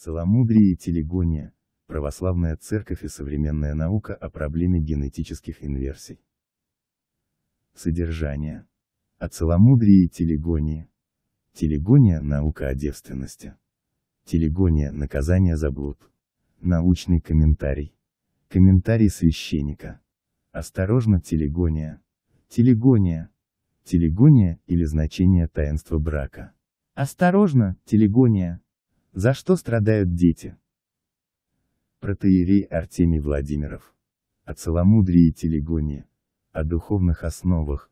Целомудрие и телегония, православная церковь и современная наука о проблеме генетических инверсий. Содержание. О целомудрии и телегонии. Телегония – наука о девственности. Телегония – наказание за блуд. Научный комментарий. Комментарий священника. Осторожно, телегония. Телегония. Телегония или значение таинства брака. Осторожно, телегония. За что страдают дети? Протеерей Артемий Владимиров. О целомудрии и телегонии. О духовных основах.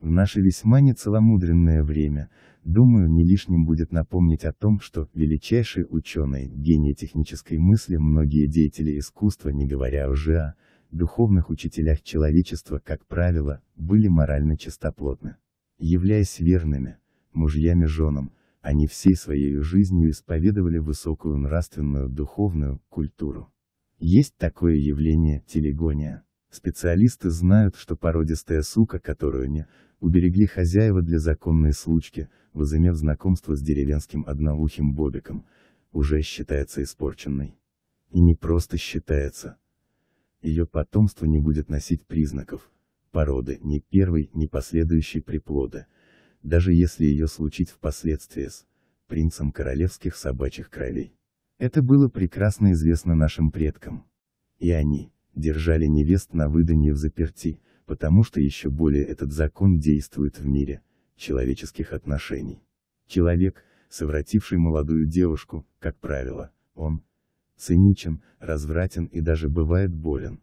В наше весьма нецеломудренное время, думаю, не лишним будет напомнить о том, что величайшие ученые, гении технической мысли, многие деятели искусства, не говоря уже о духовных учителях человечества, как правило, были морально чистоплотны. Являясь верными, мужьями-женам, они всей своей жизнью исповедовали высокую нравственную духовную культуру. Есть такое явление – телегония. Специалисты знают, что породистая сука, которую не уберегли хозяева для законной случки, возымев знакомство с деревенским одноухим бобиком, уже считается испорченной. И не просто считается. Ее потомство не будет носить признаков, породы, ни первой, ни последующей приплода – даже если ее случить впоследствии с принцем королевских собачьих кровей. Это было прекрасно известно нашим предкам. И они держали невест на выданье в заперти, потому что еще более этот закон действует в мире человеческих отношений. Человек, совративший молодую девушку, как правило, он циничен, развратен и даже бывает болен.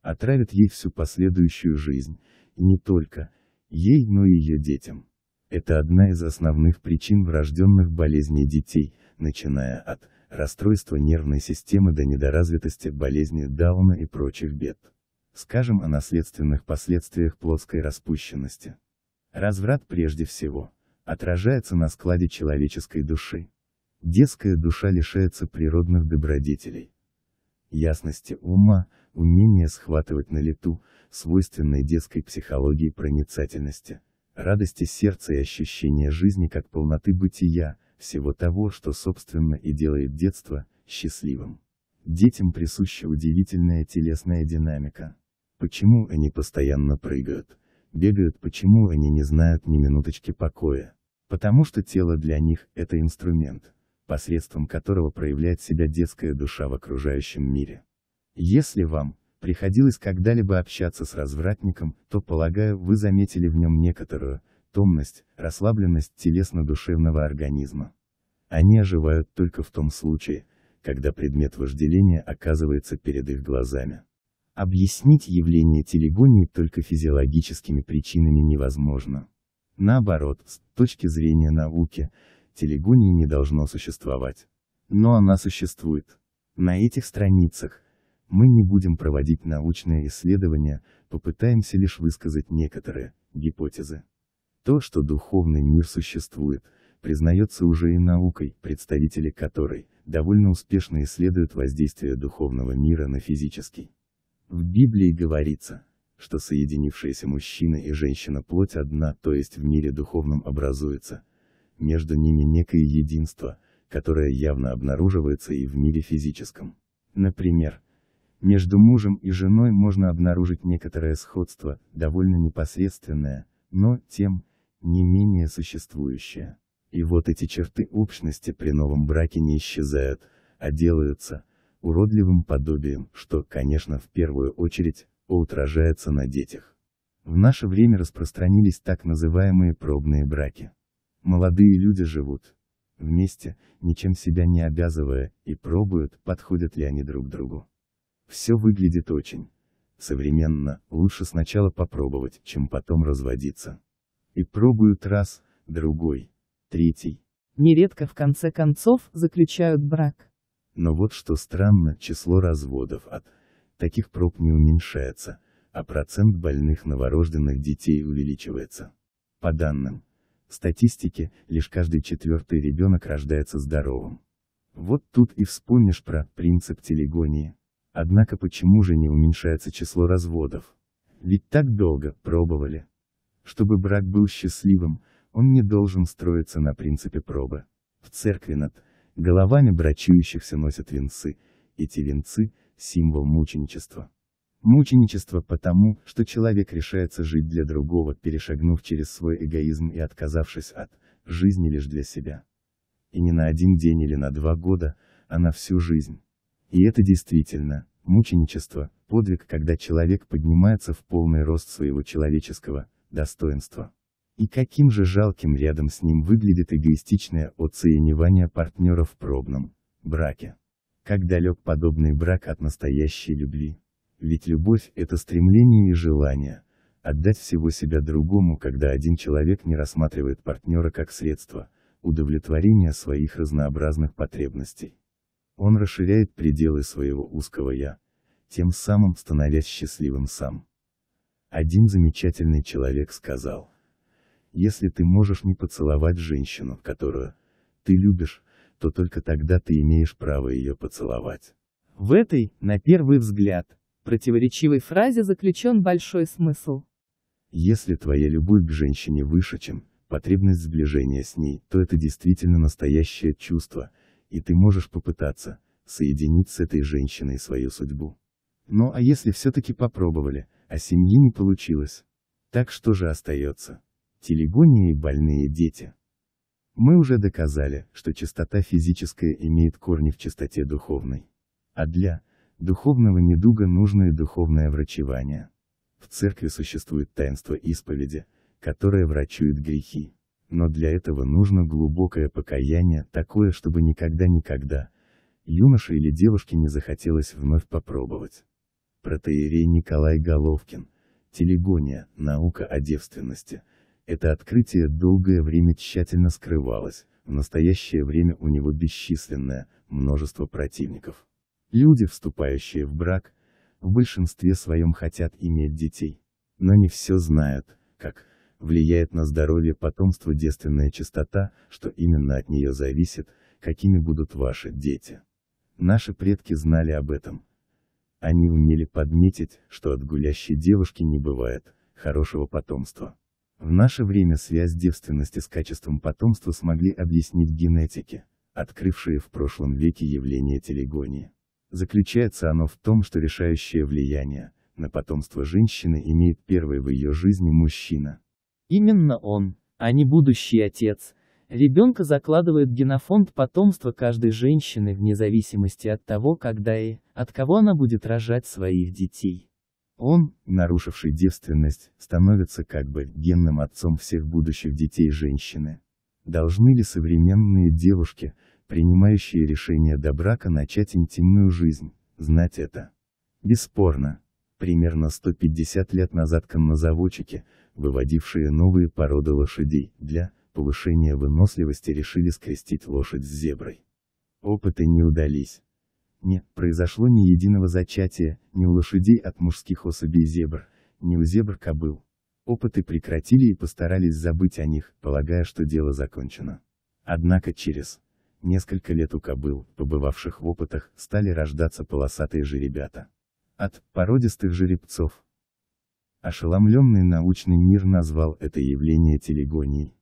Отравит ей всю последующую жизнь, и не только, ей, но и ее детям. Это одна из основных причин врожденных болезней детей, начиная от расстройства нервной системы до недоразвитости, болезни Дауна и прочих бед. Скажем о наследственных последствиях плоской распущенности. Разврат прежде всего, отражается на складе человеческой души. Детская душа лишается природных добродетелей. Ясности ума, умения схватывать на лету, свойственной детской психологии проницательности – радости сердца и ощущения жизни как полноты бытия, всего того, что собственно и делает детство, счастливым. Детям присуща удивительная телесная динамика. Почему они постоянно прыгают, бегают, почему они не знают ни минуточки покоя? Потому что тело для них – это инструмент, посредством которого проявляет себя детская душа в окружающем мире. Если вам, приходилось когда-либо общаться с развратником, то, полагаю, вы заметили в нем некоторую, томность, расслабленность телесно-душевного организма. Они оживают только в том случае, когда предмет вожделения оказывается перед их глазами. Объяснить явление телегонии только физиологическими причинами невозможно. Наоборот, с точки зрения науки, телегонии не должно существовать. Но она существует. На этих страницах, мы не будем проводить научные исследования, попытаемся лишь высказать некоторые гипотезы. То, что духовный мир существует, признается уже и наукой, представители которой довольно успешно исследуют воздействие духовного мира на физический. В Библии говорится, что соединившиеся мужчина и женщина плоть одна, то есть в мире духовном образуется, между ними некое единство, которое явно обнаруживается и в мире физическом. Например, между мужем и женой можно обнаружить некоторое сходство, довольно непосредственное, но, тем, не менее существующее. И вот эти черты общности при новом браке не исчезают, а делаются, уродливым подобием, что, конечно, в первую очередь, отражается на детях. В наше время распространились так называемые пробные браки. Молодые люди живут вместе, ничем себя не обязывая, и пробуют, подходят ли они друг другу. Все выглядит очень современно, лучше сначала попробовать, чем потом разводиться. И пробуют раз, другой, третий. Нередко в конце концов заключают брак. Но вот что странно, число разводов от таких проб не уменьшается, а процент больных новорожденных детей увеличивается. По данным статистики, лишь каждый четвертый ребенок рождается здоровым. Вот тут и вспомнишь про принцип телегонии. Однако почему же не уменьшается число разводов? Ведь так долго, пробовали. Чтобы брак был счастливым, он не должен строиться на принципе пробы. В церкви над головами брачующихся носят венцы, эти венцы – символ мученичества. Мученичество потому, что человек решается жить для другого, перешагнув через свой эгоизм и отказавшись от жизни лишь для себя. И не на один день или на два года, а на всю жизнь. И это действительно, мученичество, подвиг, когда человек поднимается в полный рост своего человеческого достоинства. И каким же жалким рядом с ним выглядит эгоистичное оценивание партнера в пробном браке. Как далек подобный брак от настоящей любви. Ведь любовь – это стремление и желание, отдать всего себя другому, когда один человек не рассматривает партнера как средство, удовлетворения своих разнообразных потребностей. Он расширяет пределы своего узкого «я», тем самым становясь счастливым сам. Один замечательный человек сказал. Если ты можешь не поцеловать женщину, которую ты любишь, то только тогда ты имеешь право ее поцеловать. В этой, на первый взгляд, противоречивой фразе заключен большой смысл. Если твоя любовь к женщине выше, чем потребность сближения с ней, то это действительно настоящее чувство, и ты можешь попытаться соединить с этой женщиной свою судьбу. Ну а если все-таки попробовали, а семьи не получилось? Так что же остается? Телегония и больные дети. Мы уже доказали, что чистота физическая имеет корни в чистоте духовной. А для духовного недуга нужно и духовное врачевание. В церкви существует таинство исповеди, которое врачует грехи но для этого нужно глубокое покаяние, такое, чтобы никогда-никогда, юноше или девушке не захотелось вновь попробовать. Протеерей Николай Головкин. Телегония, наука о девственности. Это открытие долгое время тщательно скрывалось, в настоящее время у него бесчисленное, множество противников. Люди, вступающие в брак, в большинстве своем хотят иметь детей. Но не все знают, как влияет на здоровье потомства девственная чистота, что именно от нее зависит, какими будут ваши дети. Наши предки знали об этом. Они умели подметить, что от гулящей девушки не бывает хорошего потомства. В наше время связь девственности с качеством потомства смогли объяснить генетики, открывшие в прошлом веке явление телегонии. Заключается оно в том, что решающее влияние на потомство женщины имеет первый в ее жизни мужчина. Именно он, а не будущий отец, ребенка закладывает генофонд потомства каждой женщины вне зависимости от того, когда и от кого она будет рожать своих детей. Он, нарушивший девственность, становится как бы генным отцом всех будущих детей женщины. Должны ли современные девушки, принимающие решение до брака начать интимную жизнь, знать это? Бесспорно примерно 150 лет назад коннозаводчики, выводившие новые породы лошадей, для повышения выносливости решили скрестить лошадь с зеброй. Опыты не удались. Не произошло ни единого зачатия, ни у лошадей от мужских особей зебр, ни у зебр кобыл. Опыты прекратили и постарались забыть о них, полагая, что дело закончено. Однако через несколько лет у кобыл, побывавших в опытах, стали рождаться полосатые жеребята от породистых жеребцов. Ошеломленный научный мир назвал это явление телегонией.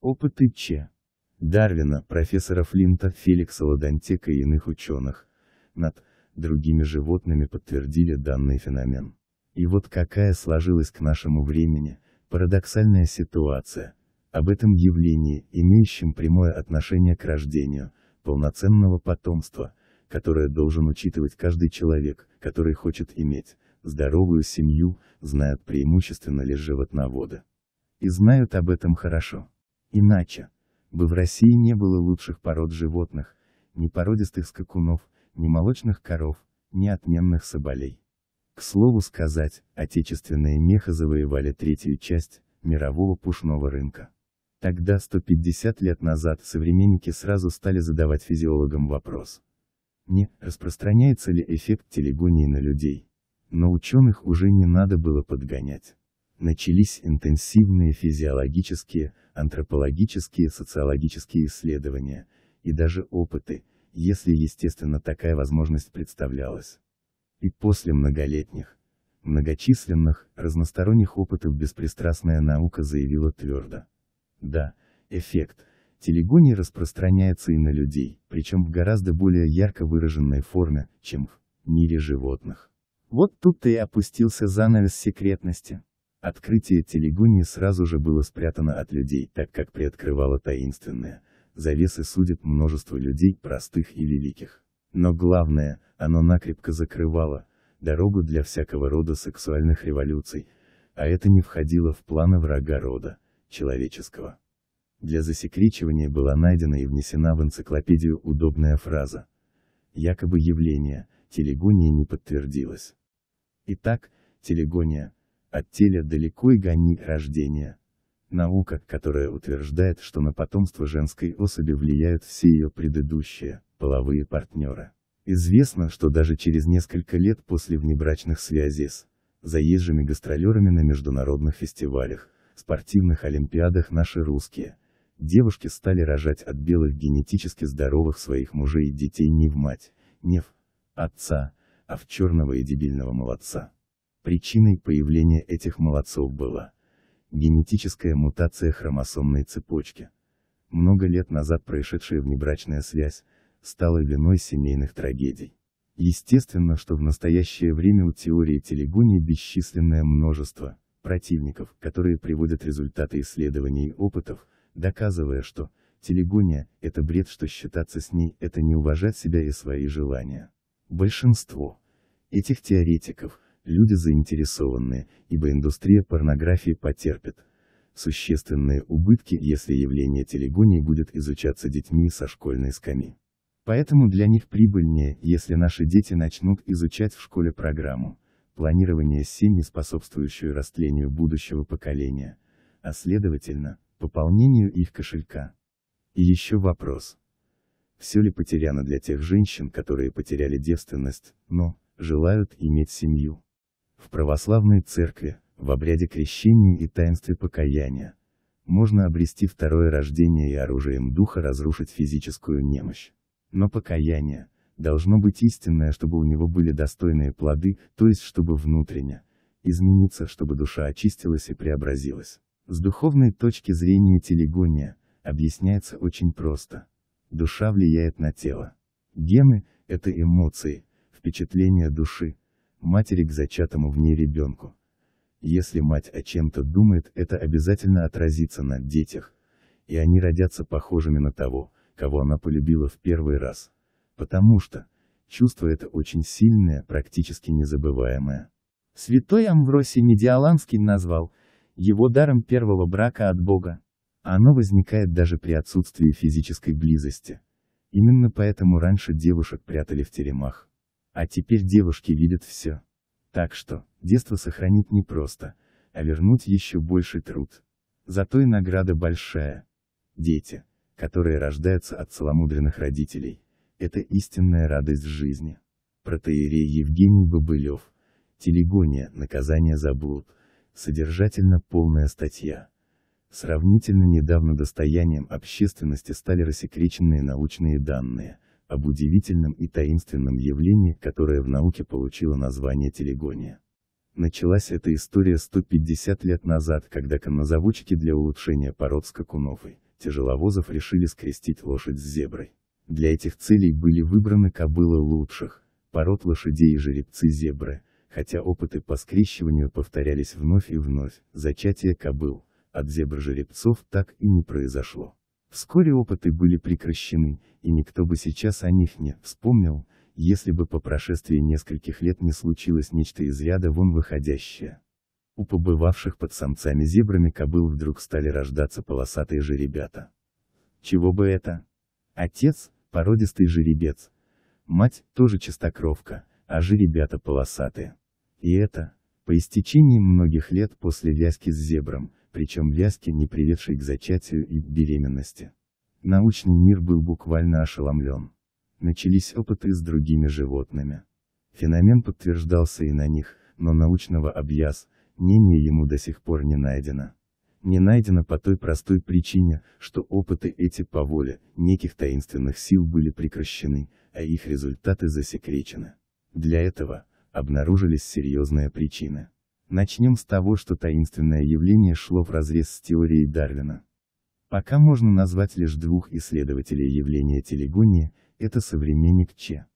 Опыты Ч. Дарвина, профессора Флинта, Феликса Ладантека и иных ученых, над другими животными подтвердили данный феномен. И вот какая сложилась к нашему времени, парадоксальная ситуация, об этом явлении, имеющем прямое отношение к рождению, полноценного потомства, которое должен учитывать каждый человек, который хочет иметь здоровую семью, знают преимущественно лишь животноводы. И знают об этом хорошо. Иначе, бы в России не было лучших пород животных, ни породистых скакунов, ни молочных коров, ни отменных соболей. К слову сказать, отечественные меха завоевали третью часть мирового пушного рынка. Тогда 150 лет назад современники сразу стали задавать физиологам вопрос, не распространяется ли эффект телегонии на людей. Но ученых уже не надо было подгонять. Начались интенсивные физиологические, антропологические, социологические исследования, и даже опыты, если естественно такая возможность представлялась. И после многолетних, многочисленных, разносторонних опытов беспристрастная наука заявила твердо. Да, эффект, Телегония распространяется и на людей, причем в гораздо более ярко выраженной форме, чем в мире животных. Вот тут-то и опустился занавес секретности. Открытие телегонии сразу же было спрятано от людей, так как приоткрывало таинственное, завесы судит множество людей, простых и великих. Но главное, оно накрепко закрывало, дорогу для всякого рода сексуальных революций, а это не входило в планы врага рода, человеческого. Для засекречивания была найдена и внесена в энциклопедию удобная фраза. Якобы явление, телегония не подтвердилось. Итак, телегония, от теля далеко и гони рождения. Наука, которая утверждает, что на потомство женской особи влияют все ее предыдущие, половые партнеры. Известно, что даже через несколько лет после внебрачных связей с заезжими гастролерами на международных фестивалях, спортивных олимпиадах наши русские, Девушки стали рожать от белых генетически здоровых своих мужей и детей не в мать, не в отца, а в черного и дебильного молодца. Причиной появления этих молодцов была генетическая мутация хромосомной цепочки. Много лет назад происшедшая внебрачная связь, стала виной семейных трагедий. Естественно, что в настоящее время у теории телегонии бесчисленное множество противников, которые приводят результаты исследований и опытов, доказывая, что телегония – это бред, что считаться с ней – это не уважать себя и свои желания. Большинство этих теоретиков – люди заинтересованные, ибо индустрия порнографии потерпит существенные убытки, если явление телегонии будет изучаться детьми со школьной скамьи. Поэтому для них прибыльнее, если наши дети начнут изучать в школе программу планирования семьи, способствующую растлению будущего поколения, а следовательно, пополнению их кошелька. И еще вопрос. Все ли потеряно для тех женщин, которые потеряли девственность, но, желают иметь семью? В православной церкви, в обряде крещения и таинстве покаяния, можно обрести второе рождение и оружием духа разрушить физическую немощь. Но покаяние, должно быть истинное, чтобы у него были достойные плоды, то есть чтобы внутренне, измениться, чтобы душа очистилась и преобразилась. С духовной точки зрения телегония объясняется очень просто. Душа влияет на тело. Гемы – это эмоции, впечатления души, матери к зачатому в ней ребенку. Если мать о чем-то думает, это обязательно отразится на детях, и они родятся похожими на того, кого она полюбила в первый раз. Потому что, чувство это очень сильное, практически незабываемое. Святой Амвросий Медиаланский назвал, его даром первого брака от Бога. Оно возникает даже при отсутствии физической близости. Именно поэтому раньше девушек прятали в теремах. А теперь девушки видят все. Так что, детство сохранить непросто, а вернуть еще больше труд. Зато и награда большая. Дети, которые рождаются от целомудренных родителей, это истинная радость жизни. Протеерей Евгений Бобылев. Телегония, наказание за блуд содержательно полная статья. Сравнительно недавно достоянием общественности стали рассекреченные научные данные, об удивительном и таинственном явлении, которое в науке получило название телегония. Началась эта история 150 лет назад, когда коннозаводчики для улучшения пород скакуновой, тяжеловозов решили скрестить лошадь с зеброй. Для этих целей были выбраны кобылы лучших, пород лошадей и жеребцы зебры, хотя опыты по скрещиванию повторялись вновь и вновь, зачатие кобыл, от зебр жеребцов так и не произошло. Вскоре опыты были прекращены, и никто бы сейчас о них не вспомнил, если бы по прошествии нескольких лет не случилось нечто из ряда вон выходящее. У побывавших под самцами зебрами кобыл вдруг стали рождаться полосатые жеребята. Чего бы это? Отец – породистый жеребец. Мать – тоже чистокровка, а жеребята полосатые. И это, по истечении многих лет после вязки с зебром, причем вязки, не приведшей к зачатию и беременности. Научный мир был буквально ошеломлен. Начались опыты с другими животными. Феномен подтверждался и на них, но научного объяс, мнения ему до сих пор не найдено. Не найдено по той простой причине, что опыты эти по воле неких таинственных сил были прекращены, а их результаты засекречены. Для этого, обнаружились серьезные причины. Начнем с того, что таинственное явление шло вразрез с теорией Дарвина. Пока можно назвать лишь двух исследователей явления телегонии, это современник Че.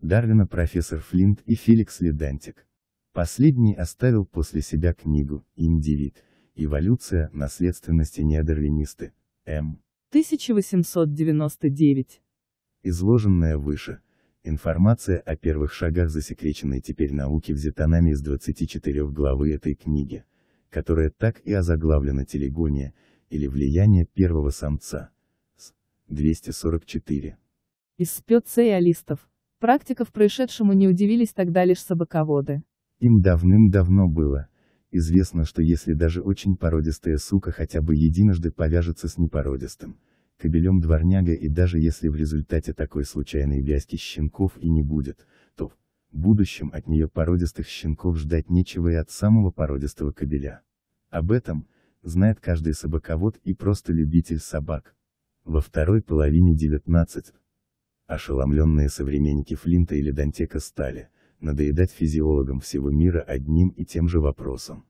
Дарвина профессор Флинт и Феликс Ледантик. Последний оставил после себя книгу «Индивид. Эволюция наследственности неодарвинисты. М. 1899». Изложенное выше – Информация о первых шагах засекреченной теперь науки взята нами из 24 главы этой книги, которая так и озаглавлена телегония, или влияние первого самца. С 244. Из специалистов. Практиков происшедшему не удивились тогда лишь собаководы. Им давным-давно было. Известно, что если даже очень породистая сука хотя бы единожды повяжется с непородистым, кобелем дворняга и даже если в результате такой случайной вязки щенков и не будет, то в будущем от нее породистых щенков ждать нечего и от самого породистого кобеля. Об этом, знает каждый собаковод и просто любитель собак. Во второй половине 19 ошеломленные современники Флинта или Дантека стали, надоедать физиологам всего мира одним и тем же вопросом.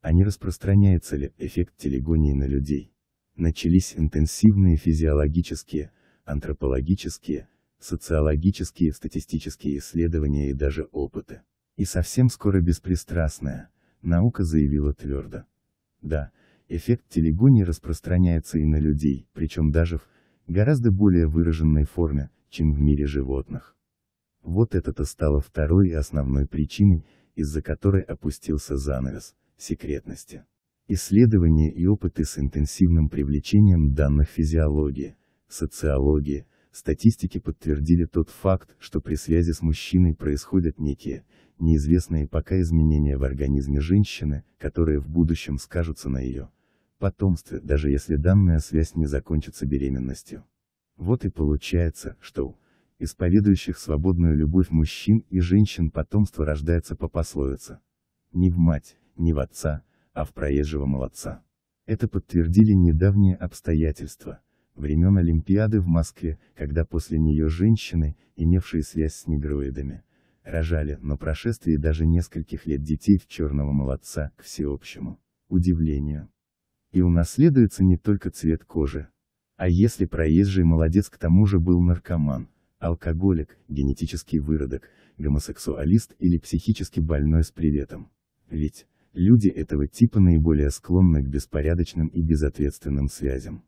А не распространяется ли эффект телегонии на людей? начались интенсивные физиологические, антропологические, социологические, статистические исследования и даже опыты. И совсем скоро беспристрастная, наука заявила твердо. Да, эффект телегонии распространяется и на людей, причем даже в гораздо более выраженной форме, чем в мире животных. Вот это-то стало второй и основной причиной, из-за которой опустился занавес секретности. Исследования и опыты с интенсивным привлечением данных физиологии, социологии, статистики подтвердили тот факт, что при связи с мужчиной происходят некие, неизвестные пока изменения в организме женщины, которые в будущем скажутся на ее потомстве, даже если данная связь не закончится беременностью. Вот и получается, что у исповедующих свободную любовь мужчин и женщин потомство рождается по пословице. Ни в мать, ни в отца, а в проезжего молодца. Это подтвердили недавние обстоятельства, времен Олимпиады в Москве, когда после нее женщины, имевшие связь с негроидами, рожали, на прошествии даже нескольких лет детей в черного молодца, к всеобщему удивлению. И унаследуется не только цвет кожи. А если проезжий молодец к тому же был наркоман, алкоголик, генетический выродок, гомосексуалист или психически больной с приветом. Ведь, Люди этого типа наиболее склонны к беспорядочным и безответственным связям.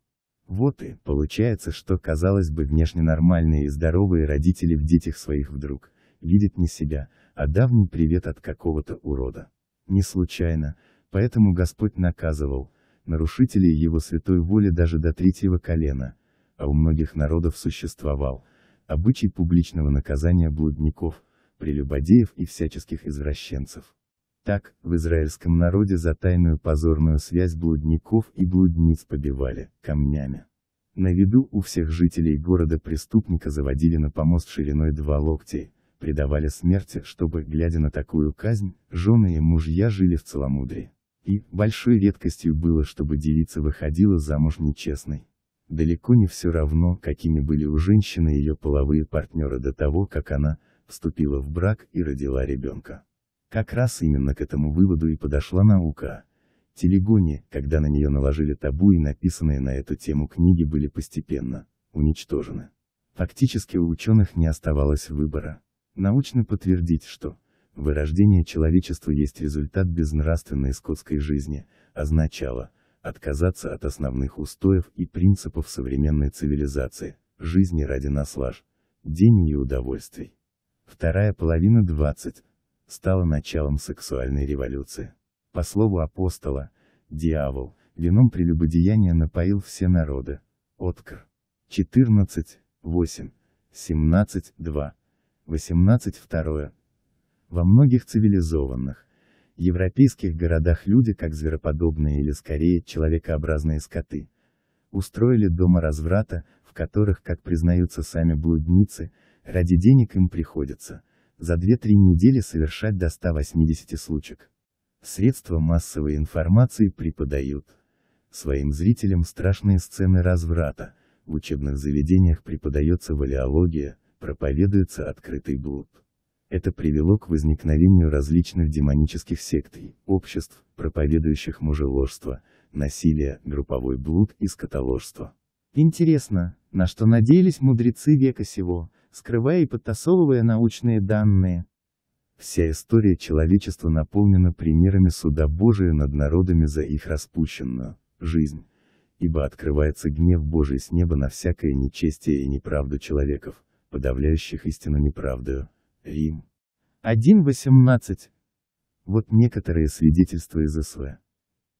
Вот и, получается, что, казалось бы, внешне нормальные и здоровые родители в детях своих вдруг, видят не себя, а давний привет от какого-то урода. Не случайно, поэтому Господь наказывал, нарушителей его святой воли даже до третьего колена, а у многих народов существовал, обычай публичного наказания блудников, прелюбодеев и всяческих извращенцев. Так, в израильском народе за тайную позорную связь блудников и блудниц побивали, камнями. На виду у всех жителей города преступника заводили на помост шириной два локтя, предавали смерти, чтобы, глядя на такую казнь, жены и мужья жили в целомудрии. И, большой редкостью было, чтобы девица выходила замуж нечестной. Далеко не все равно, какими были у женщины ее половые партнеры до того, как она, вступила в брак и родила ребенка. Как раз именно к этому выводу и подошла наука. Телегоне, когда на нее наложили табу и написанные на эту тему книги были постепенно уничтожены. Фактически у ученых не оставалось выбора. Научно подтвердить, что вырождение человечества есть результат безнравственной скотской жизни, означало отказаться от основных устоев и принципов современной цивилизации, жизни ради наслаж, денег и удовольствий. Вторая половина 20 стало началом сексуальной революции. По слову апостола, дьявол, вином прелюбодеяния напоил все народы. Откр. 14, 8, 17, 2, 18, 2. Во многих цивилизованных, европейских городах люди как звероподобные или скорее человекообразные скоты, устроили дома разврата, в которых, как признаются сами блудницы, ради денег им приходится, за 2-3 недели совершать до 180 случек. Средства массовой информации преподают своим зрителям страшные сцены разврата, в учебных заведениях преподается валиология, проповедуется открытый блуд. Это привело к возникновению различных демонических сектий, обществ, проповедующих мужеложство, насилие, групповой блуд и скотоложство. Интересно, на что надеялись мудрецы века сего, скрывая и подтасовывая научные данные. Вся история человечества наполнена примерами суда Божия над народами за их распущенную жизнь, ибо открывается гнев Божий с неба на всякое нечестие и неправду человеков, подавляющих истину неправдою. Рим. 1.18. Вот некоторые свидетельства из СВ.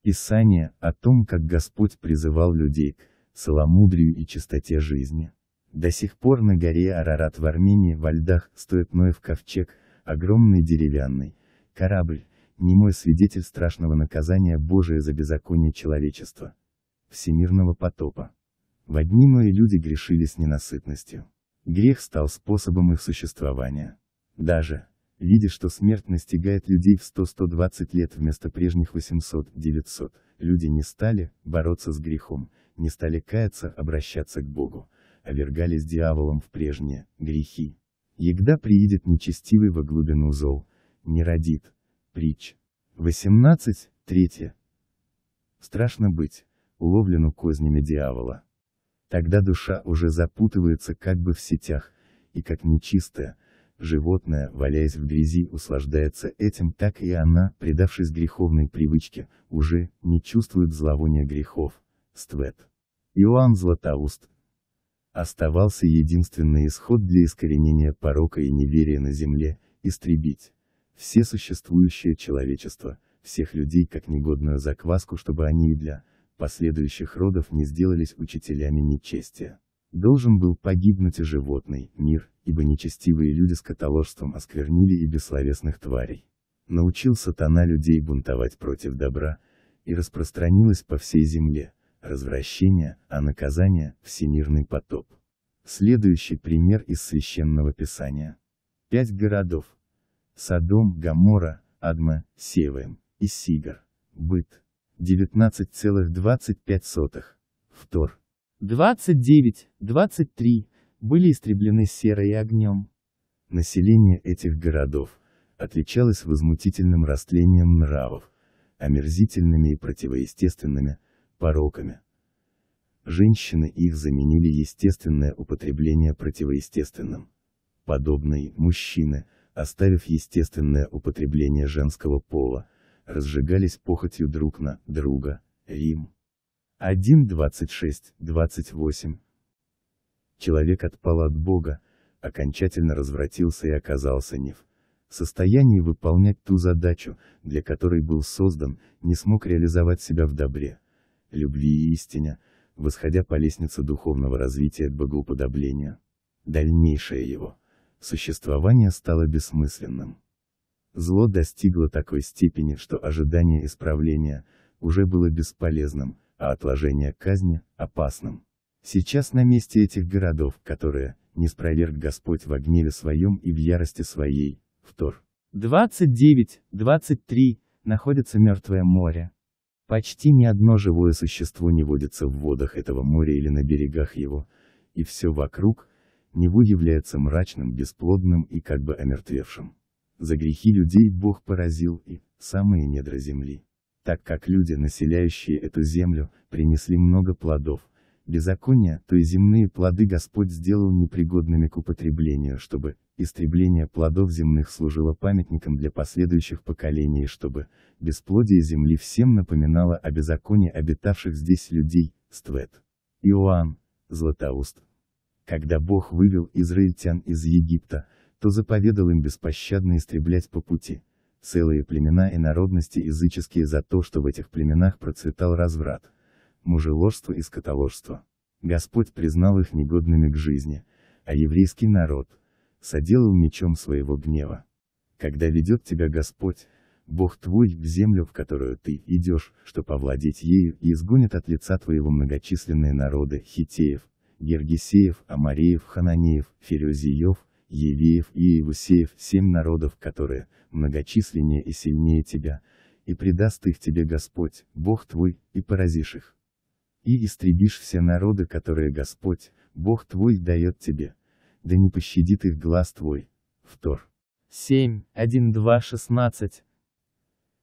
Писание, о том, как Господь призывал людей к целомудрию и чистоте жизни. До сих пор на горе Арарат в Армении во льдах стоит Ноев ковчег, огромный деревянный корабль, немой свидетель страшного наказания Божия за беззаконие человечества. Всемирного потопа. В одни Нои люди грешили с ненасытностью. Грех стал способом их существования. Даже, видя, что смерть настигает людей в 100-120 лет вместо прежних 800-900, люди не стали бороться с грехом, не стали каяться, обращаться к Богу, овергались дьяволом в прежние грехи. Егда приедет нечестивый во глубину зол, не родит. Притч. 18, 3. Страшно быть, уловлену кознями дьявола. Тогда душа уже запутывается как бы в сетях, и как нечистая, животное, валяясь в грязи, услаждается этим, так и она, предавшись греховной привычке, уже не чувствует зловония грехов. Ствет. Иоанн Златоуст, Оставался единственный исход для искоренения порока и неверия на земле – истребить все существующее человечество, всех людей как негодную закваску, чтобы они и для последующих родов не сделались учителями нечестия. Должен был погибнуть и животный мир, ибо нечестивые люди с скотоложством осквернили и бессловесных тварей. Научил сатана людей бунтовать против добра, и распространилось по всей земле, развращение, а наказание – всемирный потоп. Следующий пример из Священного Писания. Пять городов. Содом, Гамора, Адма, Севаем и Сигар. Быт. 19,25. Втор. 29, 23 были истреблены серой огнем. Население этих городов отличалось возмутительным растлением нравов, омерзительными и противоестественными, пороками. Женщины их заменили естественное употребление противоестественным. Подобные мужчины, оставив естественное употребление женского пола, разжигались похотью друг на друга. Рим. 1.26-28. Человек отпал от Бога, окончательно развратился и оказался не в состоянии выполнять ту задачу, для которой был создан, не смог реализовать себя в добре любви и истине, восходя по лестнице духовного развития к богоуподоблению. Дальнейшее его существование стало бессмысленным. Зло достигло такой степени, что ожидание исправления уже было бесполезным, а отложение казни – опасным. Сейчас на месте этих городов, которые, не спроверг Господь в гневе своем и в ярости своей, втор. 29, 23, находится Мертвое море. Почти ни одно живое существо не водится в водах этого моря или на берегах его, и все вокруг, него является мрачным, бесплодным и как бы омертвевшим. За грехи людей Бог поразил и самые недра земли. Так как люди, населяющие эту землю, принесли много плодов, беззакония, то и земные плоды Господь сделал непригодными к употреблению, чтобы, истребление плодов земных служило памятником для последующих поколений, чтобы, бесплодие земли всем напоминало о беззаконии обитавших здесь людей, Ствет. Иоанн, Златоуст. Когда Бог вывел израильтян из Египта, то заповедал им беспощадно истреблять по пути, целые племена и народности языческие за то, что в этих племенах процветал разврат мужеложство и скотоложство. Господь признал их негодными к жизни, а еврейский народ соделал мечом своего гнева. Когда ведет тебя Господь, Бог твой, в землю, в которую ты идешь, чтобы овладеть ею, и изгонит от лица твоего многочисленные народы, хитеев, гергесеев, амареев, хананеев, ферюзиев, евеев и иевусеев, семь народов, которые, многочисленнее и сильнее тебя, и предаст их тебе Господь, Бог твой, и поразишь их и истребишь все народы, которые Господь, Бог твой, дает тебе, да не пощадит их глаз твой. Втор. 7, 1, 2, 16.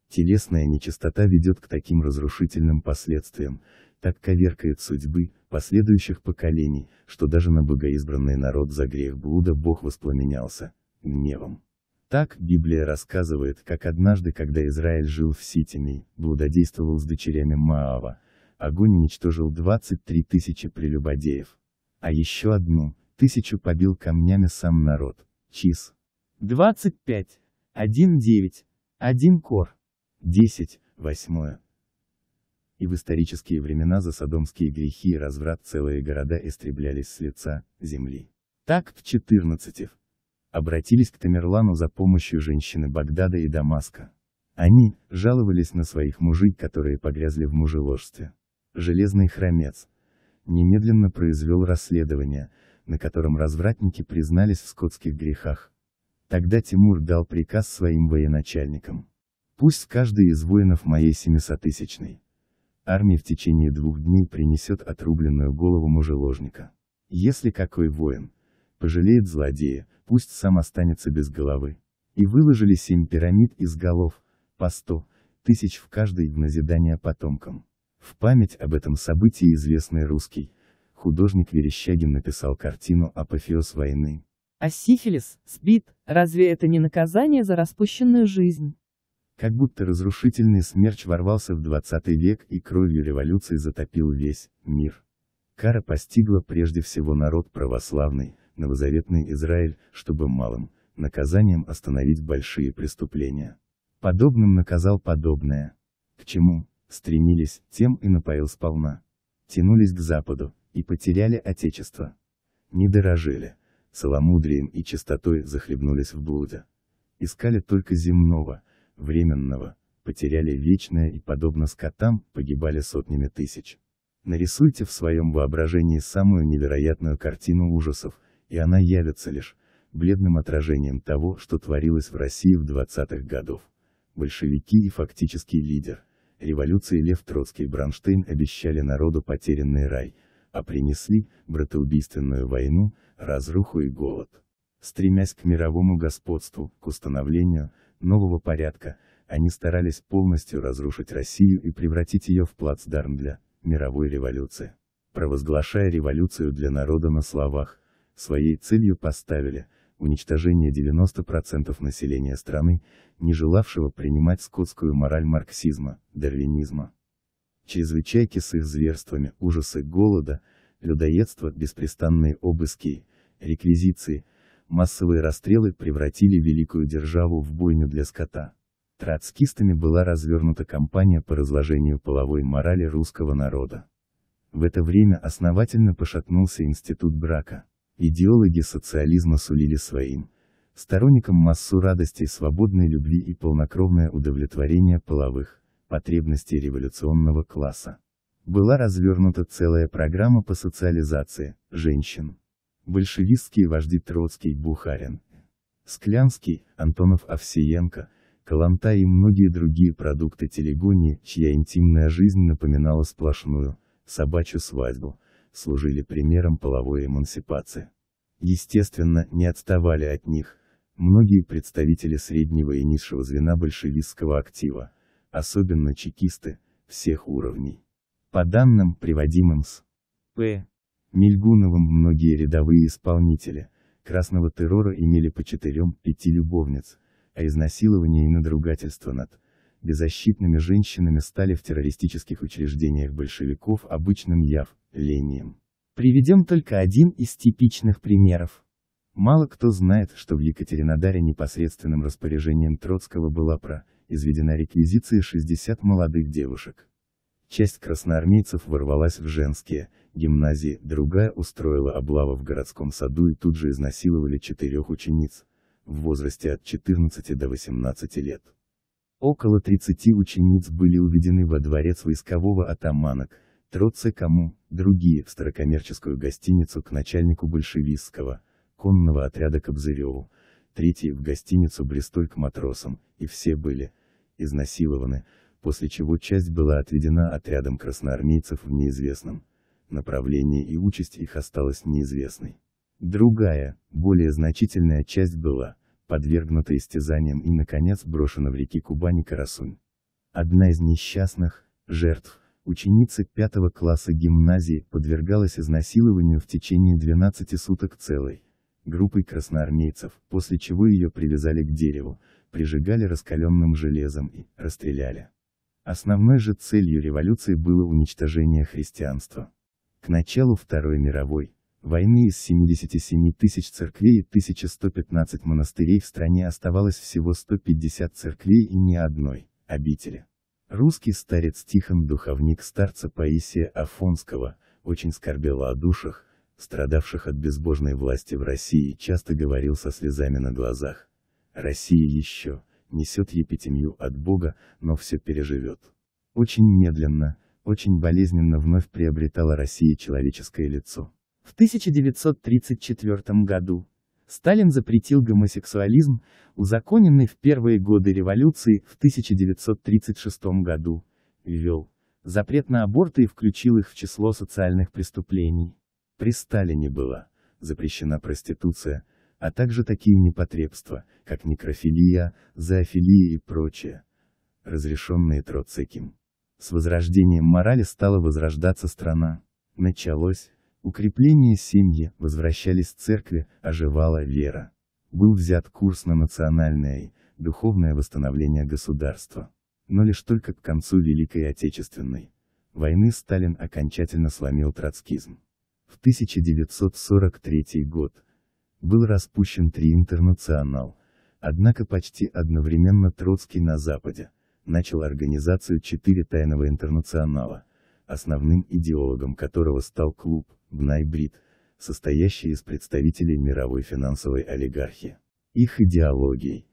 Телесная нечистота ведет к таким разрушительным последствиям, так коверкает судьбы, последующих поколений, что даже на богоизбранный народ за грех блуда Бог воспламенялся, гневом. Так, Библия рассказывает, как однажды, когда Израиль жил в Ситиме, блудодействовал с дочерями Маава, огонь уничтожил 23 тысячи прелюбодеев. А еще одну, тысячу побил камнями сам народ. Чиз. 25. 1 9. 1 кор. 10. 8. И в исторические времена за садомские грехи и разврат целые города истреблялись с лица земли. Так, в 14 обратились к Тамерлану за помощью женщины Багдада и Дамаска. Они жаловались на своих мужей, которые погрязли в мужеложстве. Железный хромец, немедленно произвел расследование, на котором развратники признались в скотских грехах. Тогда Тимур дал приказ своим военачальникам. Пусть каждый из воинов моей семисотысячной армии в течение двух дней принесет отрубленную голову мужеложника. Если какой воин пожалеет злодея, пусть сам останется без головы. И выложили семь пирамид из голов, по сто тысяч в каждой в назидание потомкам. В память об этом событии известный русский художник Верещагин написал картину «Апофеоз войны». А сифилис, СПИД, разве это не наказание за распущенную жизнь? Как будто разрушительный смерч ворвался в 20 век и кровью революции затопил весь мир. Кара постигла прежде всего народ православный, новозаветный Израиль, чтобы малым наказанием остановить большие преступления. Подобным наказал подобное. К чему? стремились, тем и напоил сполна. Тянулись к западу, и потеряли отечество. Не дорожили, целомудрием и чистотой захлебнулись в блуде. Искали только земного, временного, потеряли вечное и, подобно скотам, погибали сотнями тысяч. Нарисуйте в своем воображении самую невероятную картину ужасов, и она явится лишь, бледным отражением того, что творилось в России в 20-х годов. Большевики и фактический лидер – революции Лев Троцкий и Бранштейн обещали народу потерянный рай, а принесли – братоубийственную войну, разруху и голод. Стремясь к мировому господству, к установлению нового порядка, они старались полностью разрушить Россию и превратить ее в плацдарм для мировой революции. Провозглашая революцию для народа на словах, своей целью поставили – уничтожение 90% населения страны, не желавшего принимать скотскую мораль марксизма, дарвинизма. Чрезвычайки с их зверствами, ужасы голода, людоедство, беспрестанные обыски, реквизиции, массовые расстрелы превратили великую державу в бойню для скота. Троцкистами была развернута кампания по разложению половой морали русского народа. В это время основательно пошатнулся институт брака. Идеологи социализма сулили своим сторонникам массу радости, свободной любви и полнокровное удовлетворение половых потребностей революционного класса. Была развернута целая программа по социализации женщин. Большевистские вожди Троцкий, Бухарин, Склянский, Антонов Овсиенко, Каланта и многие другие продукты телегонии, чья интимная жизнь напоминала сплошную собачью свадьбу, служили примером половой эмансипации. Естественно, не отставали от них, многие представители среднего и низшего звена большевистского актива, особенно чекисты, всех уровней. По данным, приводимым с П. Мельгуновым многие рядовые исполнители, красного террора имели по четырем-пяти любовниц, а изнасилование и надругательство над беззащитными женщинами стали в террористических учреждениях большевиков обычным явлением. Приведем только один из типичных примеров. Мало кто знает, что в Екатеринодаре непосредственным распоряжением Троцкого была произведена изведена реквизиция 60 молодых девушек. Часть красноармейцев ворвалась в женские гимназии, другая устроила облаву в городском саду и тут же изнасиловали четырех учениц, в возрасте от 14 до 18 лет. Около 30 учениц были уведены во дворец войскового атамана к Троце другие в старокоммерческую гостиницу к начальнику большевистского конного отряда Кобзыреву, третьи в гостиницу Бристоль к матросам, и все были изнасилованы, после чего часть была отведена отрядом красноармейцев в неизвестном направлении и участь их осталась неизвестной. Другая, более значительная часть была подвергнута истязаниям и, наконец, брошена в реки Кубани Карасунь. Одна из несчастных, жертв, ученицы пятого класса гимназии, подвергалась изнасилованию в течение 12 суток целой группой красноармейцев, после чего ее привязали к дереву, прижигали раскаленным железом и расстреляли. Основной же целью революции было уничтожение христианства. К началу Второй мировой, войны из 77 тысяч церквей и 1115 монастырей в стране оставалось всего 150 церквей и ни одной обители. Русский старец Тихон, духовник старца Паисия Афонского, очень скорбел о душах, страдавших от безбожной власти в России и часто говорил со слезами на глазах. Россия еще, несет епитемию от Бога, но все переживет. Очень медленно, очень болезненно вновь приобретала Россия человеческое лицо. В 1934 году Сталин запретил гомосексуализм, узаконенный в первые годы революции в 1936 году, ввел запрет на аборты и включил их в число социальных преступлений. При Сталине была запрещена проституция, а также такие непотребства, как некрофилия, зоофилия и прочее, разрешенные Троцким. С возрождением морали стала возрождаться страна. Началось Укрепление семьи, возвращались церкви, оживала вера. Был взят курс на национальное и духовное восстановление государства. Но лишь только к концу Великой Отечественной войны Сталин окончательно сломил троцкизм. В 1943 год был распущен три интернационал, однако почти одновременно Троцкий на Западе начал организацию четыре тайного интернационала, основным идеологом которого стал клуб Гнайбрид, состоящие из представителей мировой финансовой олигархии. Их идеологией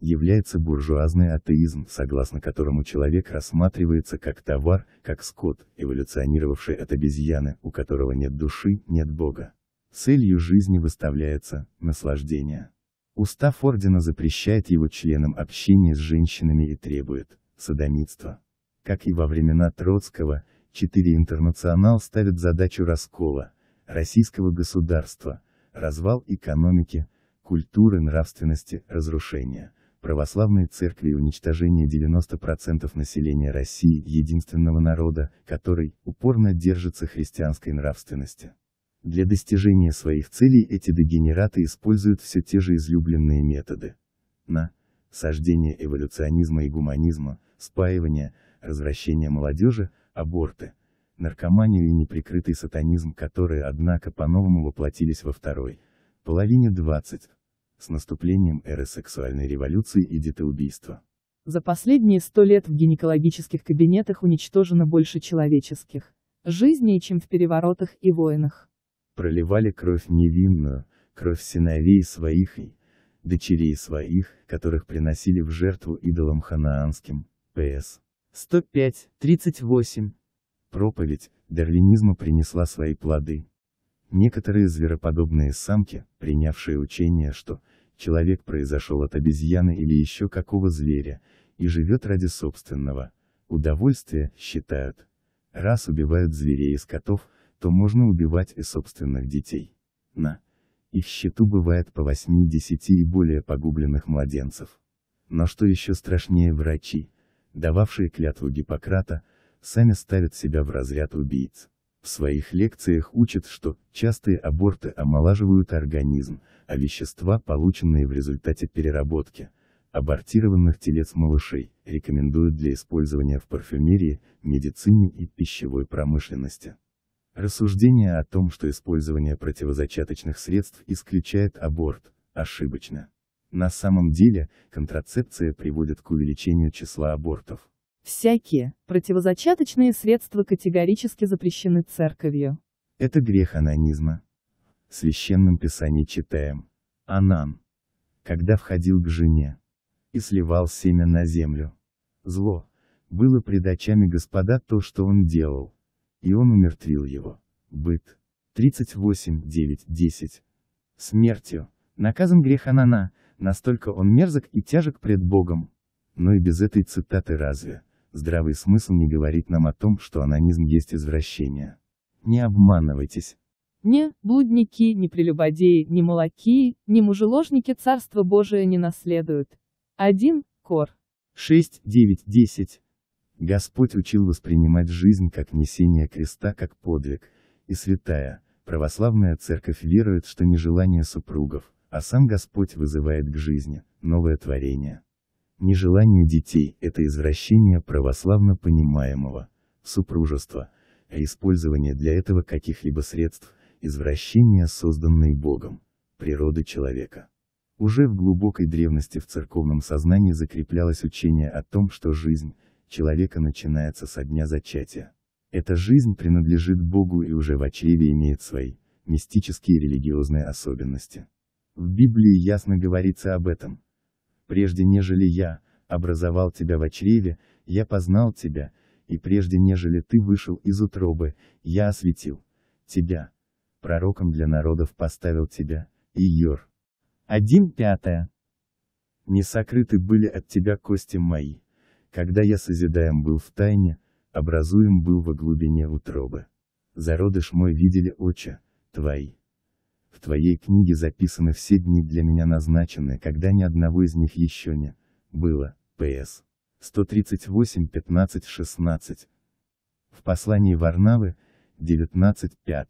является буржуазный атеизм, согласно которому человек рассматривается как товар, как скот, эволюционировавший от обезьяны, у которого нет души, нет Бога. Целью жизни выставляется наслаждение. Устав ордена запрещает его членам общение с женщинами и требует садомитства. Как и во времена Троцкого, 4 Интернационал ставит задачу раскола российского государства, развал экономики, культуры нравственности, разрушения православной церкви и уничтожение 90% населения России, единственного народа, который, упорно держится христианской нравственности. Для достижения своих целей эти дегенераты используют все те же излюбленные методы. На. Сождение эволюционизма и гуманизма, спаивание, развращение молодежи, аборты, наркомания и неприкрытый сатанизм, которые, однако, по-новому воплотились во второй половине 20 с наступлением эры сексуальной революции и детоубийства. За последние сто лет в гинекологических кабинетах уничтожено больше человеческих жизней, чем в переворотах и войнах. Проливали кровь невинную, кровь сыновей своих и дочерей своих, которых приносили в жертву идолам ханаанским, П.С. 105.38. Проповедь дарвинизма принесла свои плоды. Некоторые звероподобные самки, принявшие учение, что человек произошел от обезьяны или еще какого зверя, и живет ради собственного удовольствия, считают. Раз убивают зверей из котов, то можно убивать и собственных детей. На их счету бывает по 8-10 и более погубленных младенцев. Но что еще страшнее врачи, дававшие клятву Гиппократа, сами ставят себя в разряд убийц. В своих лекциях учат, что частые аборты омолаживают организм, а вещества, полученные в результате переработки, абортированных телец малышей, рекомендуют для использования в парфюмерии, медицине и пищевой промышленности. Рассуждение о том, что использование противозачаточных средств исключает аборт, ошибочно. На самом деле, контрацепция приводит к увеличению числа абортов. Всякие противозачаточные средства категорически запрещены церковью. Это грех анонизма. В священном писании читаем. Анан. Когда входил к жене и сливал семя на землю. Зло. Было пред очами Господа то, что он делал. И он умертвил его. Быт. 38, 9, 10. Смертью. Наказан грех Анана, настолько он мерзок и тяжек пред Богом. Но и без этой цитаты разве? Здравый смысл не говорит нам о том, что анонизм есть извращение. Не обманывайтесь. Не блудники, не прелюбодеи, не молокии, не мужеложники Царство Божие не наследуют. 1. Кор. 6, 9, 10. Господь учил воспринимать жизнь как несение креста как подвиг, и святая, православная церковь верует, что нежелание супругов, а сам Господь вызывает к жизни, новое творение. Нежелание детей – это извращение православно понимаемого супружества, а использование для этого каких-либо средств – извращение, созданное Богом, природы человека. Уже в глубокой древности в церковном сознании закреплялось учение о том, что жизнь человека начинается со дня зачатия. Эта жизнь принадлежит Богу и уже в очреве имеет свои мистические религиозные особенности. В Библии ясно говорится об этом. Прежде нежели я, образовал тебя в чреве, я познал тебя, и прежде нежели ты вышел из утробы, я осветил тебя. Пророком для народов поставил тебя, Иор. 1.5. Не сокрыты были от тебя кости мои, когда я созидаем был в тайне, образуем был во глубине утробы. Зародыш мой видели очи, твои. В твоей книге записаны все дни для меня назначенные, когда ни одного из них еще не было. П.С. 138 15 16. В послании Варнавы, 19 5.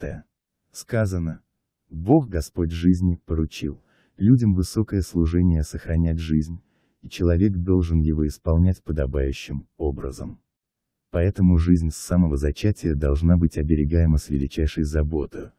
Сказано. Бог Господь жизни поручил людям высокое служение сохранять жизнь, и человек должен его исполнять подобающим образом. Поэтому жизнь с самого зачатия должна быть оберегаема с величайшей заботой,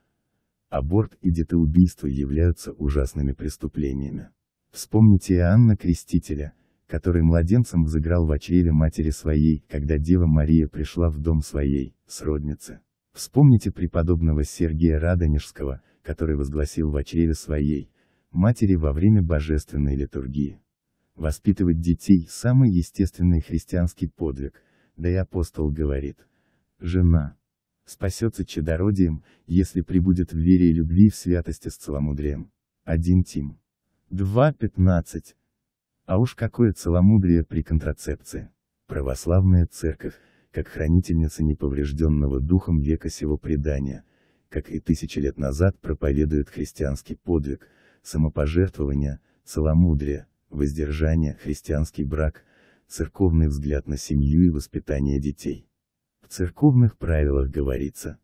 Аборт и детоубийство являются ужасными преступлениями. Вспомните Иоанна Крестителя, который младенцем взыграл в очреве матери своей, когда Дева Мария пришла в дом своей, сродницы. Вспомните преподобного Сергия Радонежского, который возгласил в очреве своей, матери во время божественной литургии. Воспитывать детей – самый естественный христианский подвиг, да и апостол говорит, «Жена, спасется чадородием, если прибудет в вере и любви и в святости с целомудрием. 1 Тим. 2.15. А уж какое целомудрие при контрацепции. Православная церковь, как хранительница неповрежденного духом века сего предания, как и тысячи лет назад проповедует христианский подвиг, самопожертвование, целомудрие, воздержание, христианский брак, церковный взгляд на семью и воспитание детей церковных правилах говорится.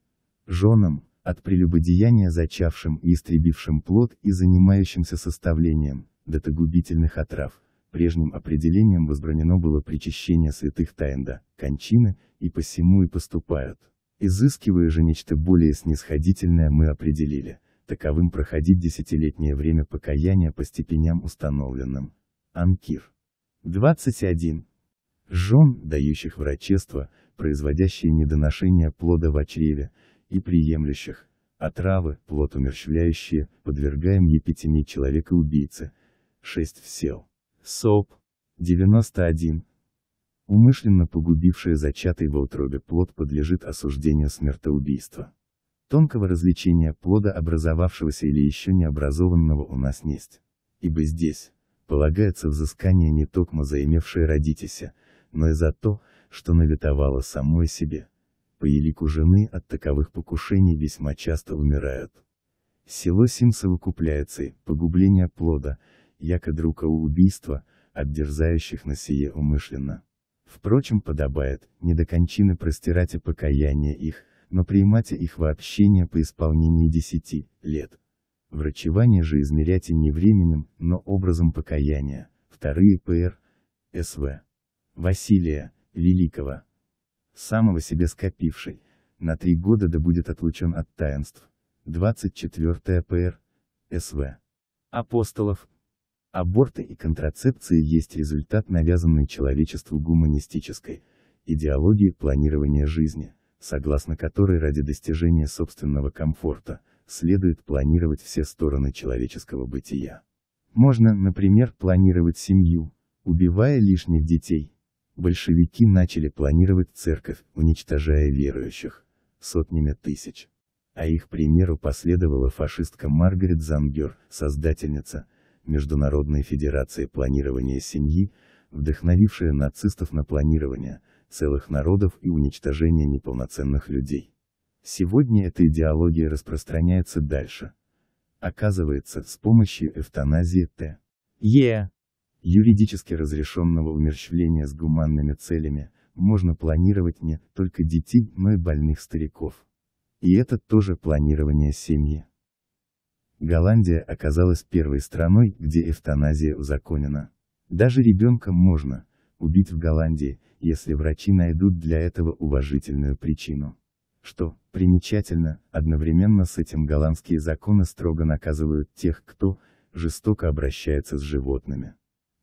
Женам, от прелюбодеяния зачавшим и истребившим плод и занимающимся составлением, датогубительных отрав, прежним определением возбранено было причащение святых таенда, кончины, и посему и поступают. Изыскивая же нечто более снисходительное мы определили, таковым проходить десятилетнее время покаяния по степеням установленным. Анкир. 21. Жен, дающих врачество, производящие недоношение плода в очреве, и приемлющих, отравы, а плод умерщвляющие, подвергаем епитемии человека-убийцы. 6 всел. СОП. 91. Умышленно погубившая зачатый во утробе плод подлежит осуждению смертоубийства. Тонкого развлечения плода образовавшегося или еще не образованного у нас несть. Ибо здесь, полагается взыскание не только за имевшее родитеся, но и за то, что наветовала самой себе. По елику жены от таковых покушений весьма часто умирают. Село выкупляется и погубление плода, яко друга убийства, от дерзающих на сие умышленно. Впрочем, подобает, не до кончины простирать покаяние их, но принимать их вообщение по исполнении десяти лет. Врачевание же измерять измеряйте не временем, но образом покаяния. Вторые ПР. СВ. Василия великого, самого себе скопивший, на три года да будет отлучен от таинств. 24 ПР, СВ. Апостолов. Аборты и контрацепции есть результат навязанной человечеству гуманистической идеологии планирования жизни, согласно которой ради достижения собственного комфорта, следует планировать все стороны человеческого бытия. Можно, например, планировать семью, убивая лишних детей, большевики начали планировать церковь, уничтожая верующих сотнями тысяч. А их примеру последовала фашистка Маргарет Зангер, создательница Международной Федерации Планирования Семьи, вдохновившая нацистов на планирование целых народов и уничтожение неполноценных людей. Сегодня эта идеология распространяется дальше. Оказывается, с помощью эвтаназии Т. Е. Юридически разрешенного умерщвления с гуманными целями, можно планировать не только детей, но и больных стариков. И это тоже планирование семьи. Голландия оказалась первой страной, где эвтаназия узаконена. Даже ребенка можно убить в Голландии, если врачи найдут для этого уважительную причину. Что, примечательно, одновременно с этим голландские законы строго наказывают тех, кто жестоко обращается с животными.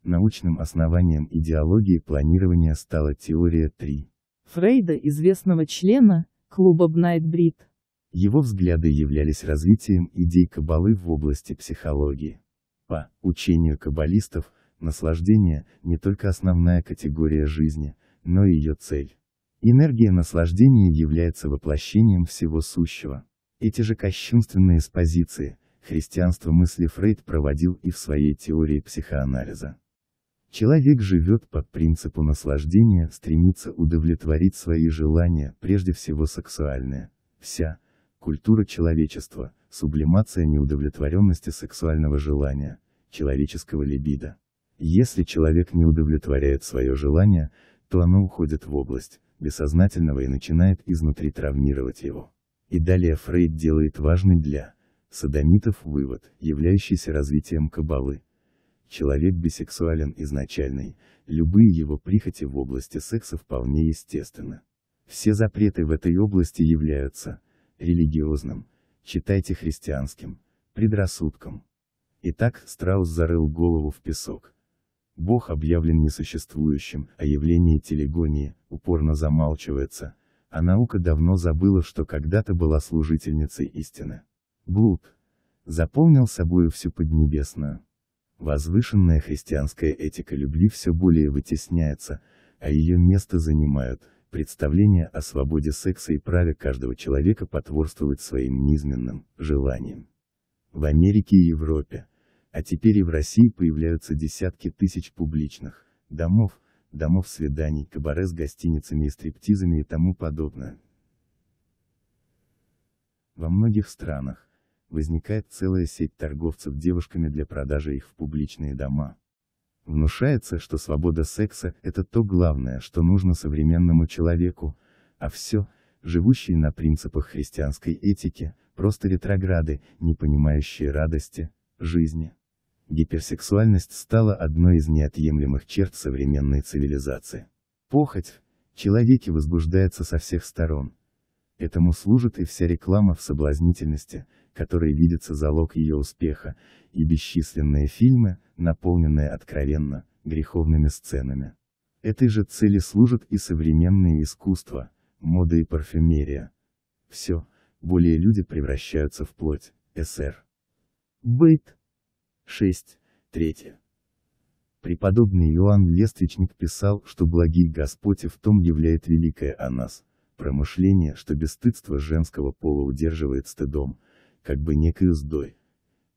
Научным основанием идеологии планирования стала теория 3. Фрейда, известного члена клуба Брит. Его взгляды являлись развитием идей кабалы в области психологии. По учению каббалистов, наслаждение – не только основная категория жизни, но и ее цель. Энергия наслаждения является воплощением всего сущего. Эти же кощунственные позиции христианство мысли Фрейд проводил и в своей теории психоанализа. Человек живет по принципу наслаждения, стремится удовлетворить свои желания, прежде всего сексуальные. Вся культура человечества, сублимация неудовлетворенности сексуального желания, человеческого либидо. Если человек не удовлетворяет свое желание, то оно уходит в область бессознательного и начинает изнутри травмировать его. И далее Фрейд делает важный для садомитов вывод, являющийся развитием кабалы Человек бисексуален изначальный, любые его прихоти в области секса вполне естественны. Все запреты в этой области являются религиозным, читайте христианским, предрассудком. Итак, Страус зарыл голову в песок. Бог объявлен несуществующим, а явление телегонии упорно замалчивается, а наука давно забыла, что когда-то была служительницей истины. Блуд. Заполнил собою всю Поднебесную. Возвышенная христианская этика любви все более вытесняется, а ее место занимают, представления о свободе секса и праве каждого человека потворствовать своим низменным желаниям. В Америке и Европе, а теперь и в России появляются десятки тысяч публичных домов, домов свиданий, кабаре с гостиницами и стриптизами и тому подобное. Во многих странах, возникает целая сеть торговцев девушками для продажи их в публичные дома. Внушается, что свобода секса – это то главное, что нужно современному человеку, а все, живущие на принципах христианской этики, просто ретрограды, не понимающие радости, жизни. Гиперсексуальность стала одной из неотъемлемых черт современной цивилизации. Похоть, человеке возбуждается со всех сторон. Этому служит и вся реклама в соблазнительности, которой видится залог ее успеха, и бесчисленные фильмы, наполненные откровенно, греховными сценами. Этой же цели служат и современные искусства, мода и парфюмерия. Все, более люди превращаются в плоть, СР. Быт. 6. 3. Преподобный Иоанн Лествичник писал, что благий Господь и в том являет великое о нас, промышление, что бесстыдство женского пола удерживает стыдом, как бы некой уздой.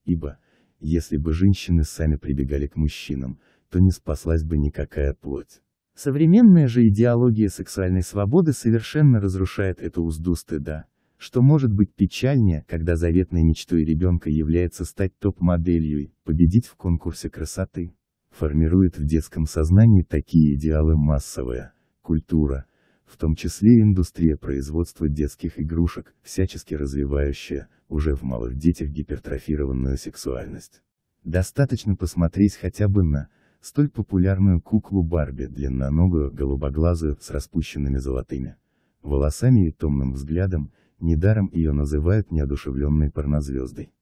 Ибо, если бы женщины сами прибегали к мужчинам, то не спаслась бы никакая плоть. Современная же идеология сексуальной свободы совершенно разрушает эту узду стыда, что может быть печальнее, когда заветной мечтой ребенка является стать топ-моделью и победить в конкурсе красоты. Формирует в детском сознании такие идеалы массовая культура, в том числе индустрия производства детских игрушек, всячески развивающая, уже в малых детях гипертрофированную сексуальность. Достаточно посмотреть хотя бы на столь популярную куклу Барби, длинноногую, голубоглазую, с распущенными золотыми волосами и томным взглядом, недаром ее называют неодушевленной порнозвездой.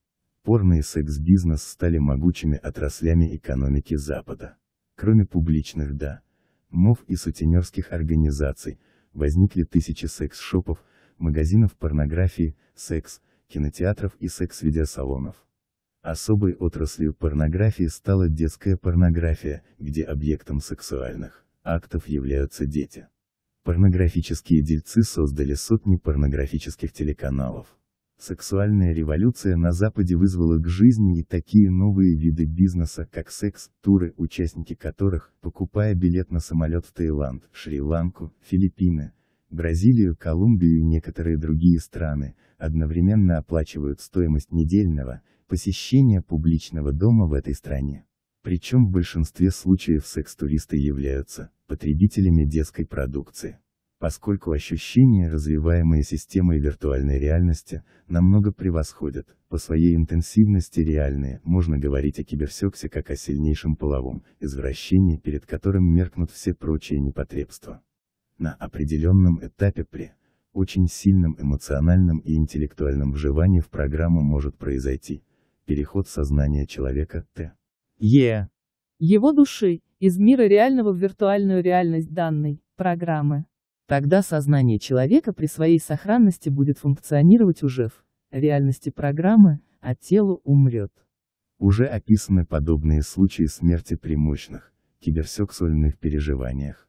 Порно и секс-бизнес стали могучими отраслями экономики Запада. Кроме публичных «да», МОВ и сутенерских организаций, возникли тысячи секс-шопов, магазинов порнографии, секс, кинотеатров и секс-видеосалонов. Особой отраслью порнографии стала детская порнография, где объектом сексуальных актов являются дети. Порнографические дельцы создали сотни порнографических телеканалов. Сексуальная революция на Западе вызвала к жизни и такие новые виды бизнеса, как секс-туры, участники которых, покупая билет на самолет в Таиланд, Шри-Ланку, Филиппины, Бразилию, Колумбию и некоторые другие страны, одновременно оплачивают стоимость недельного посещения публичного дома в этой стране. Причем в большинстве случаев секс-туристы являются потребителями детской продукции. Поскольку ощущения, развиваемые системой виртуальной реальности, намного превосходят по своей интенсивности реальные, можно говорить о киберсексе как о сильнейшем половом извращении, перед которым меркнут все прочие непотребства на определенном этапе при очень сильном эмоциональном и интеллектуальном вживании в программу может произойти переход сознания человека Т. Е. Его души, из мира реального в виртуальную реальность данной программы. Тогда сознание человека при своей сохранности будет функционировать уже в реальности программы, а тело умрет. Уже описаны подобные случаи смерти при мощных, киберсексуальных переживаниях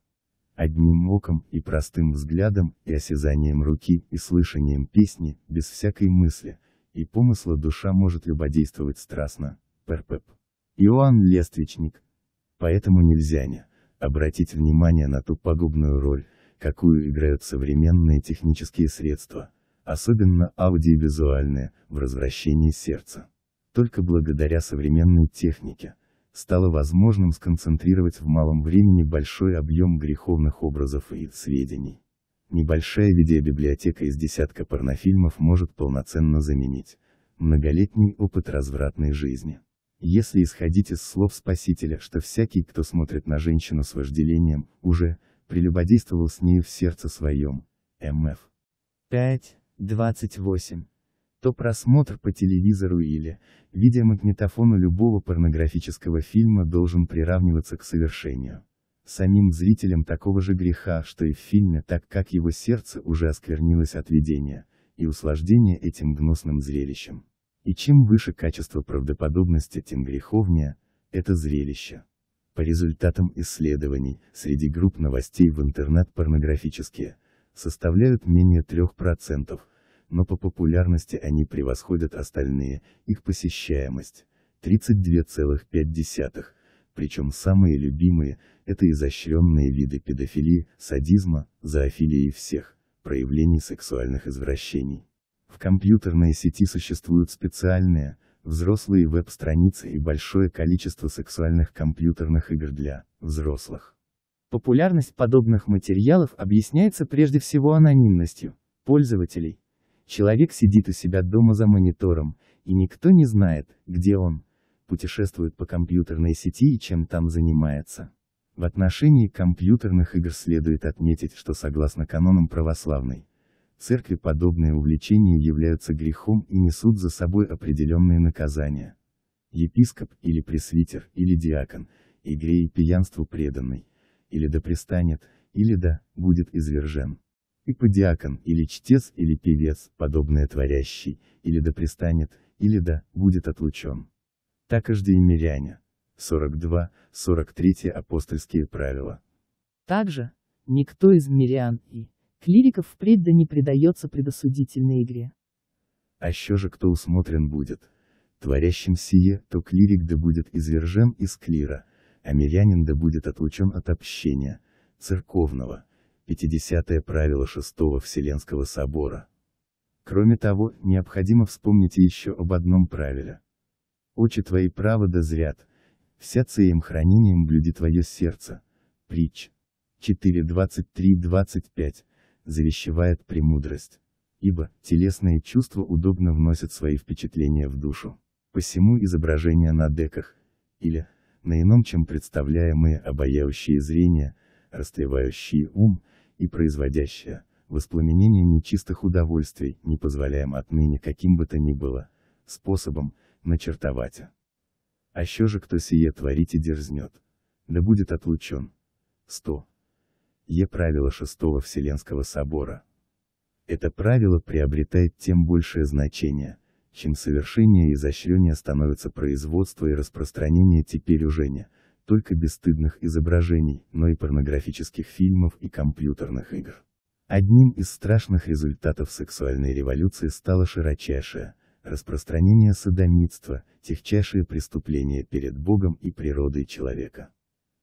одним оком и простым взглядом, и осязанием руки, и слышанием песни, без всякой мысли, и помысла душа может любодействовать страстно. Перпеп. Иоанн Лествичник. Поэтому нельзя не обратить внимание на ту пагубную роль, какую играют современные технические средства, особенно аудиовизуальные, в развращении сердца. Только благодаря современной технике, стало возможным сконцентрировать в малом времени большой объем греховных образов и сведений. Небольшая видеобиблиотека из десятка порнофильмов может полноценно заменить многолетний опыт развратной жизни. Если исходить из слов Спасителя, что всякий, кто смотрит на женщину с вожделением, уже прелюбодействовал с нею в сердце своем. МФ. 5.28 то просмотр по телевизору или видеомагнитофону любого порнографического фильма должен приравниваться к совершению самим зрителям такого же греха, что и в фильме, так как его сердце уже осквернилось от видения и услаждения этим гнусным зрелищем. И чем выше качество правдоподобности, тем греховнее это зрелище. По результатам исследований, среди групп новостей в интернет порнографические составляют менее 3%, но по популярности они превосходят остальные, их посещаемость 32,5, причем самые любимые, это изощренные виды педофилии, садизма, зоофилии и всех проявлений сексуальных извращений. В компьютерной сети существуют специальные, взрослые веб-страницы и большое количество сексуальных компьютерных игр для взрослых. Популярность подобных материалов объясняется прежде всего анонимностью пользователей, Человек сидит у себя дома за монитором, и никто не знает, где он, путешествует по компьютерной сети и чем там занимается. В отношении компьютерных игр следует отметить, что согласно канонам православной церкви подобные увлечения являются грехом и несут за собой определенные наказания. Епископ или пресвитер или диакон, игре и пьянству преданный, или да пристанет, или да, будет извержен и подиакон, или чтец, или певец, подобное творящий, или да пристанет, или да, будет отлучен. Так и жди миряне. 42, 43 апостольские правила. Также, никто из мирян и клириков впредь да не предается предосудительной игре. А еще же кто усмотрен будет, творящим сие, то клирик да будет извержен из клира, а мирянин да будет отлучен от общения, церковного, 50-е правило Шестого Вселенского Собора. Кроме того, необходимо вспомнить еще об одном правиле. «Очи твои право да зрят, всяться им хранением блюди твое сердце» притч 4.23.25, завещевает премудрость. Ибо, телесные чувства удобно вносят свои впечатления в душу. Посему изображения на деках, или, на ином чем представляемые обаяющие зрение, растлевающие ум, и производящая воспламенение нечистых удовольствий, не позволяем отныне каким бы то ни было, способом, начертовать. А еще же кто сие творить и дерзнет, да будет отлучен. 100. Е правило шестого Вселенского собора. Это правило приобретает тем большее значение, чем совершение и изощрение становится производство и распространение теперь уже не, только бесстыдных изображений, но и порнографических фильмов и компьютерных игр. Одним из страшных результатов сексуальной революции стало широчайшее распространение садомитства, техчайшие преступления перед Богом и природой человека.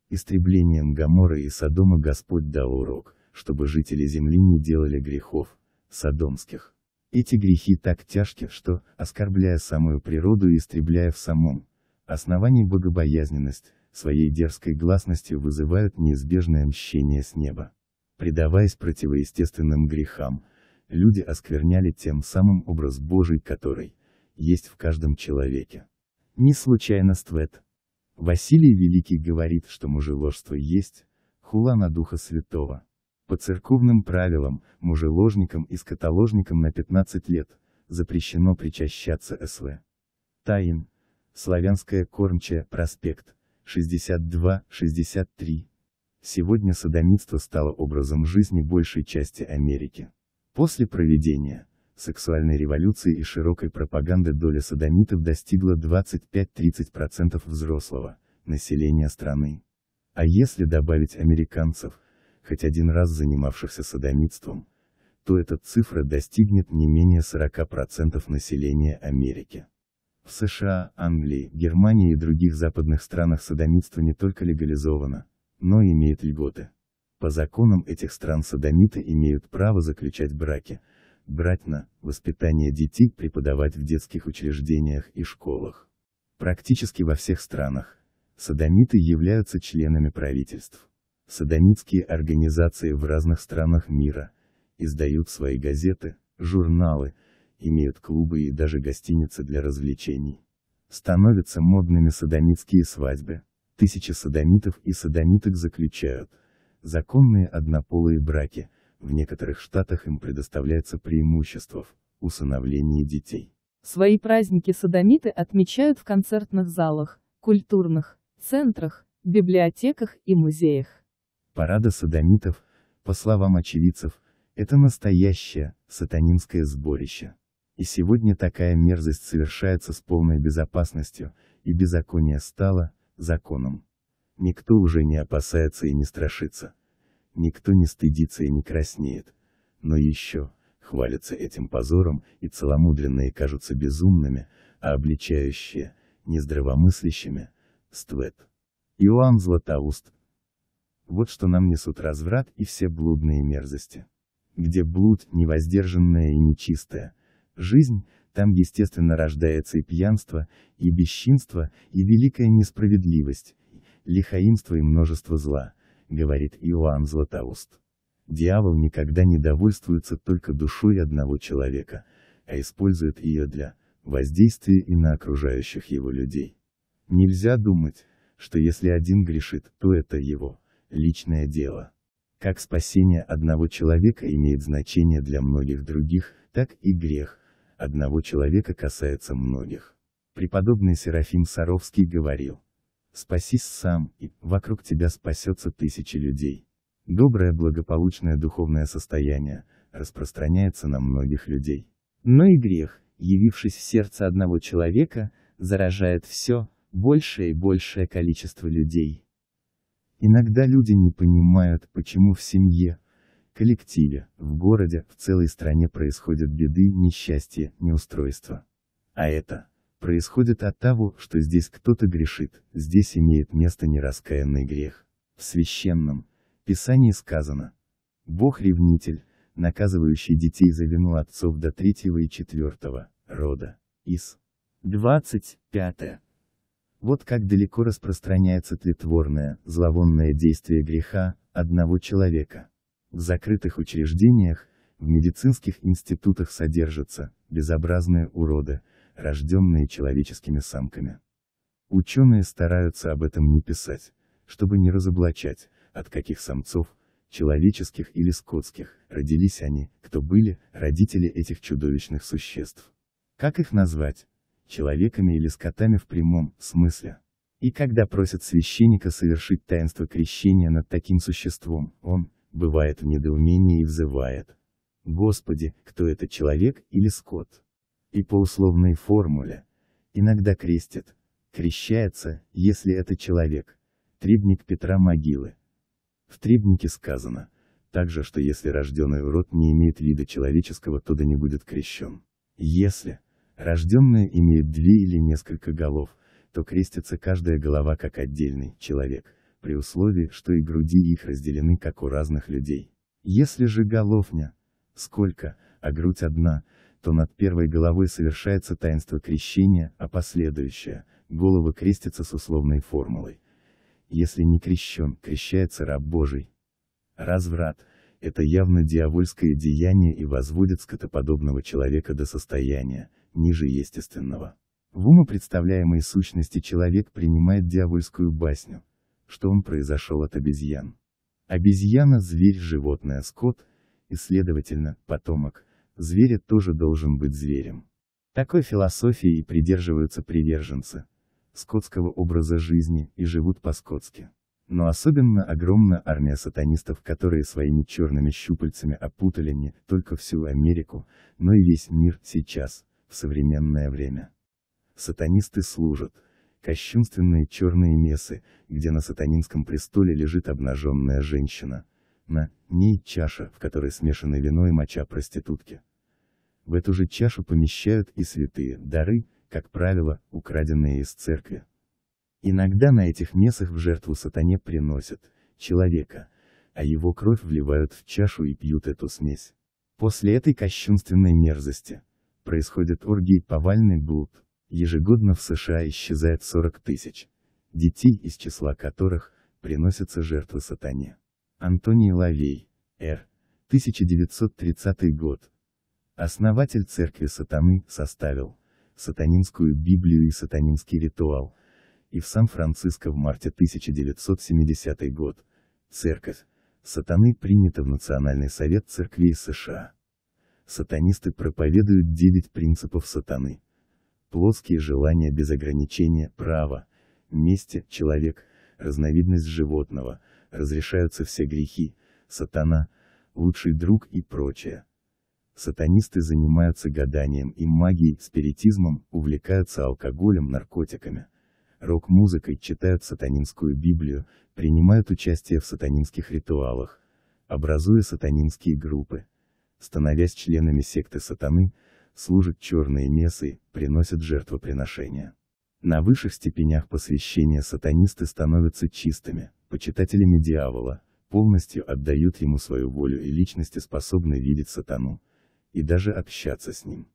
Истреблением Гамора и Содома Господь дал урок, чтобы жители земли не делали грехов, садомских. Эти грехи так тяжки, что, оскорбляя самую природу и истребляя в самом основании богобоязненность, своей дерзкой гласностью вызывают неизбежное мщение с неба. Предаваясь противоестественным грехам, люди оскверняли тем самым образ Божий, который есть в каждом человеке. Не случайно Ствет. Василий Великий говорит, что мужеложство есть, хула на Духа Святого. По церковным правилам, мужеложникам и скотоложникам на 15 лет, запрещено причащаться СВ. Таин. Славянская кормчая, проспект. 62-63. Сегодня садомитство стало образом жизни большей части Америки. После проведения сексуальной революции и широкой пропаганды доля садомитов достигла 25-30% взрослого населения страны. А если добавить американцев, хоть один раз занимавшихся садомитством, то эта цифра достигнет не менее 40% населения Америки. В США, Англии, Германии и других западных странах садомитство не только легализовано, но и имеет льготы. По законам этих стран садомиты имеют право заключать браки, брать на воспитание детей, преподавать в детских учреждениях и школах. Практически во всех странах садомиты являются членами правительств. Садомитские организации в разных странах мира издают свои газеты, журналы, имеют клубы и даже гостиницы для развлечений. Становятся модными садомитские свадьбы. Тысячи садомитов и садомиток заключают законные однополые браки, в некоторых штатах им предоставляется преимущество в усыновлении детей. Свои праздники садомиты отмечают в концертных залах, культурных центрах, библиотеках и музеях. Парада садомитов, по словам очевидцев, это настоящее сатанинское сборище. И сегодня такая мерзость совершается с полной безопасностью, и беззаконие стало законом. Никто уже не опасается и не страшится. Никто не стыдится и не краснеет. Но еще, хвалятся этим позором, и целомудренные кажутся безумными, а обличающие, нездравомыслящими, ствет. Иоанн Златоуст. Вот что нам несут разврат и все блудные мерзости. Где блуд, невоздержанное и нечистое, Жизнь, там естественно рождается и пьянство, и бесчинство, и великая несправедливость, лихаимство и множество зла, говорит Иоанн Златоуст. Дьявол никогда не довольствуется только душой одного человека, а использует ее для воздействия и на окружающих его людей. Нельзя думать, что если один грешит, то это его личное дело. Как спасение одного человека имеет значение для многих других, так и грех, одного человека касается многих. Преподобный Серафим Саровский говорил, «Спасись сам, и вокруг тебя спасется тысячи людей». Доброе благополучное духовное состояние распространяется на многих людей. Но и грех, явившись в сердце одного человека, заражает все, большее и большее количество людей. Иногда люди не понимают, почему в семье, коллективе, в городе, в целой стране происходят беды, несчастья, неустройства. А это происходит от того, что здесь кто-то грешит, здесь имеет место нераскаянный грех. В священном писании сказано «Бог ревнитель, наказывающий детей за вину отцов до третьего и четвертого рода». Из 25. Вот как далеко распространяется тлетворное, зловонное действие греха, одного человека. В закрытых учреждениях, в медицинских институтах содержатся безобразные уроды, рожденные человеческими самками. Ученые стараются об этом не писать, чтобы не разоблачать, от каких самцов, человеческих или скотских, родились они, кто были, родители этих чудовищных существ. Как их назвать? Человеками или скотами в прямом смысле? И когда просят священника совершить таинство крещения над таким существом, он, бывает в недоумении и взывает. Господи, кто это человек или скот? И по условной формуле. Иногда крестит. Крещается, если это человек. Трибник Петра могилы. В трибнике сказано, также что если рожденный урод не имеет вида человеческого, то да не будет крещен. Если, рожденное имеет две или несколько голов, то крестится каждая голова как отдельный человек при условии, что и груди их разделены как у разных людей. Если же головня, сколько, а грудь одна, то над первой головой совершается таинство крещения, а последующее, голова крестится с условной формулой. Если не крещен, крещается раб Божий. Разврат – это явно дьявольское деяние и возводит скотоподобного человека до состояния, ниже естественного. В умопредставляемой сущности человек принимает дьявольскую басню, что он произошел от обезьян. Обезьяна – зверь, животное, скот, и, следовательно, потомок, зверя тоже должен быть зверем. Такой философии и придерживаются приверженцы скотского образа жизни и живут по-скотски. Но особенно огромна армия сатанистов, которые своими черными щупальцами опутали не только всю Америку, но и весь мир сейчас, в современное время. Сатанисты служат, кощунственные черные мессы, где на сатанинском престоле лежит обнаженная женщина. На ней чаша, в которой смешаны вино и моча проститутки. В эту же чашу помещают и святые дары, как правило, украденные из церкви. Иногда на этих мессах в жертву сатане приносят человека, а его кровь вливают в чашу и пьют эту смесь. После этой кощунственной мерзости происходит оргий повальный блуд. Ежегодно в США исчезает 40 тысяч детей, из числа которых приносятся жертвы сатане. Антоний Лавей, Р. 1930 год. Основатель церкви сатаны, составил сатанинскую Библию и сатанинский ритуал, и в Сан-Франциско в марте 1970 год, церковь сатаны принята в Национальный совет церквей США. Сатанисты проповедуют девять принципов сатаны, Плоские желания без ограничения, право мести, человек, разновидность животного, разрешаются все грехи, сатана, лучший друг и прочее. Сатанисты занимаются гаданием и магией, спиритизмом, увлекаются алкоголем, наркотиками, рок-музыкой, читают сатанинскую Библию, принимают участие в сатанинских ритуалах, образуя сатанинские группы. Становясь членами секты сатаны, служат черные мессы, приносят жертвоприношения. На высших степенях посвящения сатанисты становятся чистыми, почитателями дьявола, полностью отдают ему свою волю и личности способны видеть сатану, и даже общаться с ним.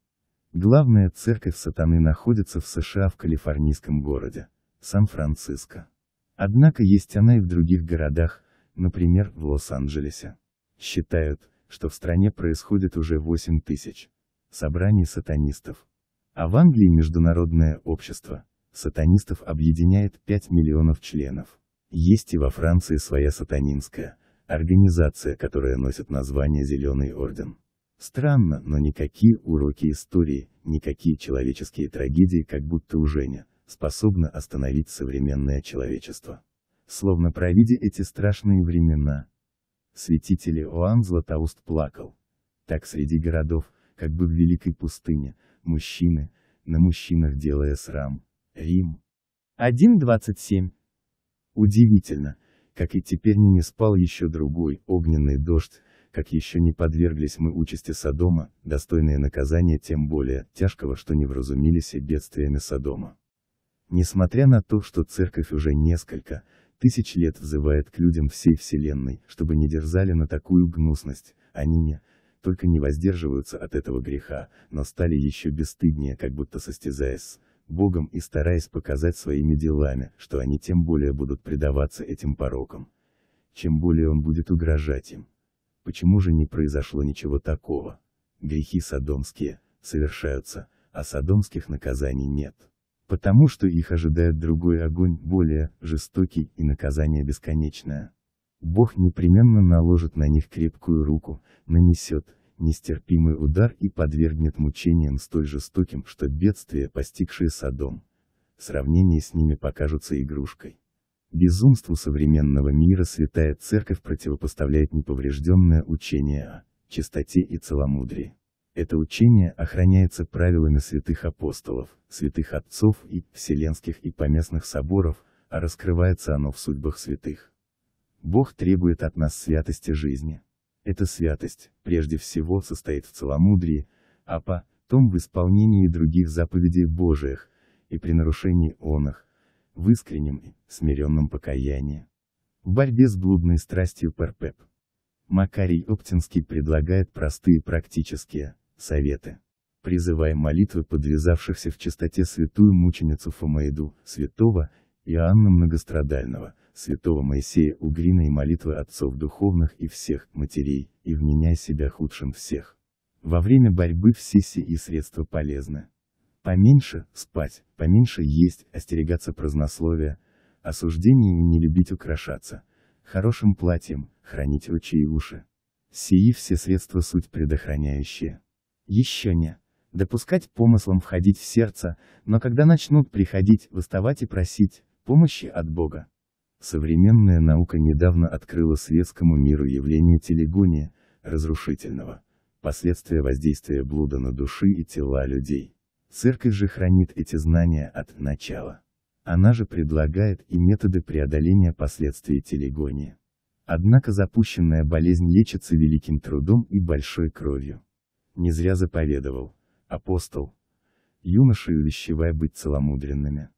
Главная церковь сатаны находится в США в калифорнийском городе, Сан-Франциско. Однако есть она и в других городах, например, в Лос-Анджелесе. Считают, что в стране происходит уже 8 тысяч собрании сатанистов. А в Англии международное общество сатанистов объединяет 5 миллионов членов. Есть и во Франции своя сатанинская организация, которая носит название «Зеленый орден». Странно, но никакие уроки истории, никакие человеческие трагедии как будто уже не способны остановить современное человечество. Словно провидя эти страшные времена, святители Иоанн Златоуст плакал. Так среди городов, как бы в великой пустыне, мужчины, на мужчинах делая срам. Рим. 1.27. Удивительно, как и теперь не спал еще другой, огненный дождь, как еще не подверглись мы участи Содома, достойное наказание тем более, тяжкого, что не вразумились и бедствиями Содома. Несмотря на то, что церковь уже несколько, тысяч лет взывает к людям всей вселенной, чтобы не дерзали на такую гнусность, они не, только не воздерживаются от этого греха, но стали еще бесстыднее, как будто состязаясь с Богом и стараясь показать своими делами, что они тем более будут предаваться этим порокам. Чем более он будет угрожать им. Почему же не произошло ничего такого? Грехи садомские, совершаются, а садомских наказаний нет. Потому что их ожидает другой огонь, более жестокий, и наказание бесконечное. Бог непременно наложит на них крепкую руку, нанесет нестерпимый удар и подвергнет мучениям столь жестоким, что бедствия, постигшие Содом, сравнение с ними покажутся игрушкой. Безумству современного мира Святая Церковь противопоставляет неповрежденное учение о чистоте и целомудрии. Это учение охраняется правилами святых апостолов, святых отцов и вселенских и поместных соборов, а раскрывается оно в судьбах святых. Бог требует от нас святости жизни. Эта святость, прежде всего, состоит в целомудрии, а потом в исполнении других заповедей Божиих, и при нарушении он их, в искреннем и смиренном покаянии. В борьбе с блудной страстью парпеп Макарий Оптинский предлагает простые практические советы. Призывая молитвы подвязавшихся в чистоте святую мученицу Фомаиду, святого Иоанна Многострадального, святого Моисея Угрина и молитвы отцов духовных и всех, матерей, и вменяй себя худшим всех. Во время борьбы все сии средства полезны. Поменьше спать, поменьше есть, остерегаться празднословия, осуждений и не любить украшаться, хорошим платьем, хранить ручьи и уши. Сии все средства суть предохраняющие. Еще не. Допускать помыслом входить в сердце, но когда начнут приходить, выставать и просить, помощи от Бога. Современная наука недавно открыла светскому миру явление телегония, разрушительного, последствия воздействия блуда на души и тела людей. Церковь же хранит эти знания от начала. Она же предлагает и методы преодоления последствий телегония. Однако запущенная болезнь лечится великим трудом и большой кровью. Не зря заповедовал, апостол, юноши увещевая быть целомудренными.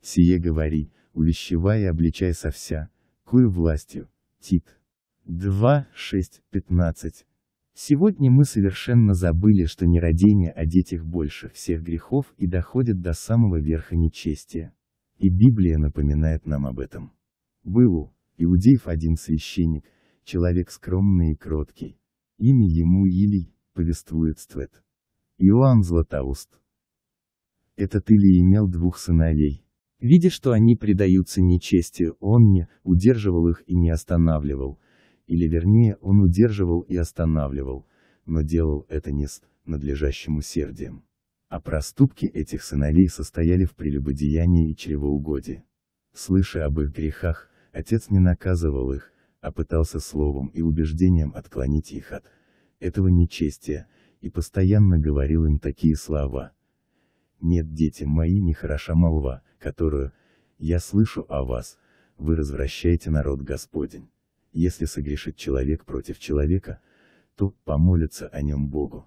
Сие говори, увещевая и обличая со вся, кою властью. Тит. 2, 6, 15. Сегодня мы совершенно забыли, что нерадение о детях больше всех грехов и доходит до самого верха нечестия. И Библия напоминает нам об этом. Был у иудеев один священник, человек скромный и кроткий. Имя ему Илий, повествует Ствет. Иоанн Златоуст. Этот Илий имел двух сыновей, Видя, что они предаются нечестию, он не удерживал их и не останавливал. Или вернее, он удерживал и останавливал, но делал это не с надлежащим усердием. А проступки этих сыновей состояли в прелюбодеянии и чревоугодии. Слыша об их грехах, отец не наказывал их, а пытался словом и убеждением отклонить их от этого нечестия, и постоянно говорил им такие слова. «Нет, дети мои, нехороша молва, которую «я слышу о вас, вы развращаете народ Господень». Если согрешит человек против человека, то помолится о нем Богу.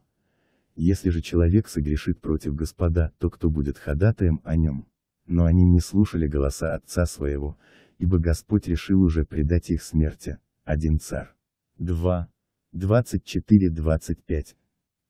Если же человек согрешит против Господа, то кто будет ходатаем о нем? Но они не слушали голоса отца своего, ибо Господь решил уже предать их смерти. Один царь. 2. 24-25.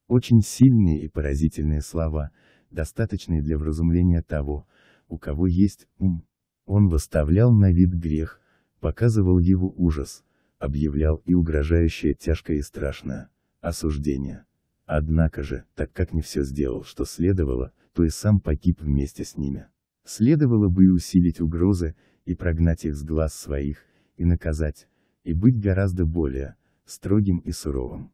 Очень сильные и поразительные слова, достаточные для вразумления того, у кого есть ум. Он выставлял на вид грех, показывал его ужас, объявлял и угрожающее тяжкое и страшное осуждение. Однако же, так как не все сделал, что следовало, то и сам погиб вместе с ними. Следовало бы и усилить угрозы, и прогнать их с глаз своих, и наказать, и быть гораздо более строгим и суровым.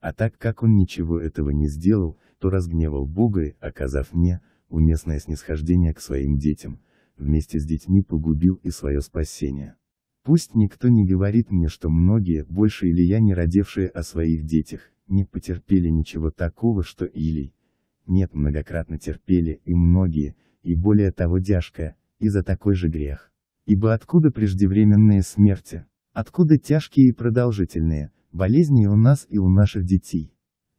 А так как он ничего этого не сделал, то разгневал Бога и, оказав мне, уместное снисхождение к своим детям, вместе с детьми погубил и свое спасение. Пусть никто не говорит мне, что многие, больше или я не родившие о своих детях, не потерпели ничего такого, что Илий. Нет, многократно терпели, и многие, и более того тяжко, и за такой же грех. Ибо откуда преждевременные смерти? Откуда тяжкие и продолжительные, болезни у нас и у наших детей?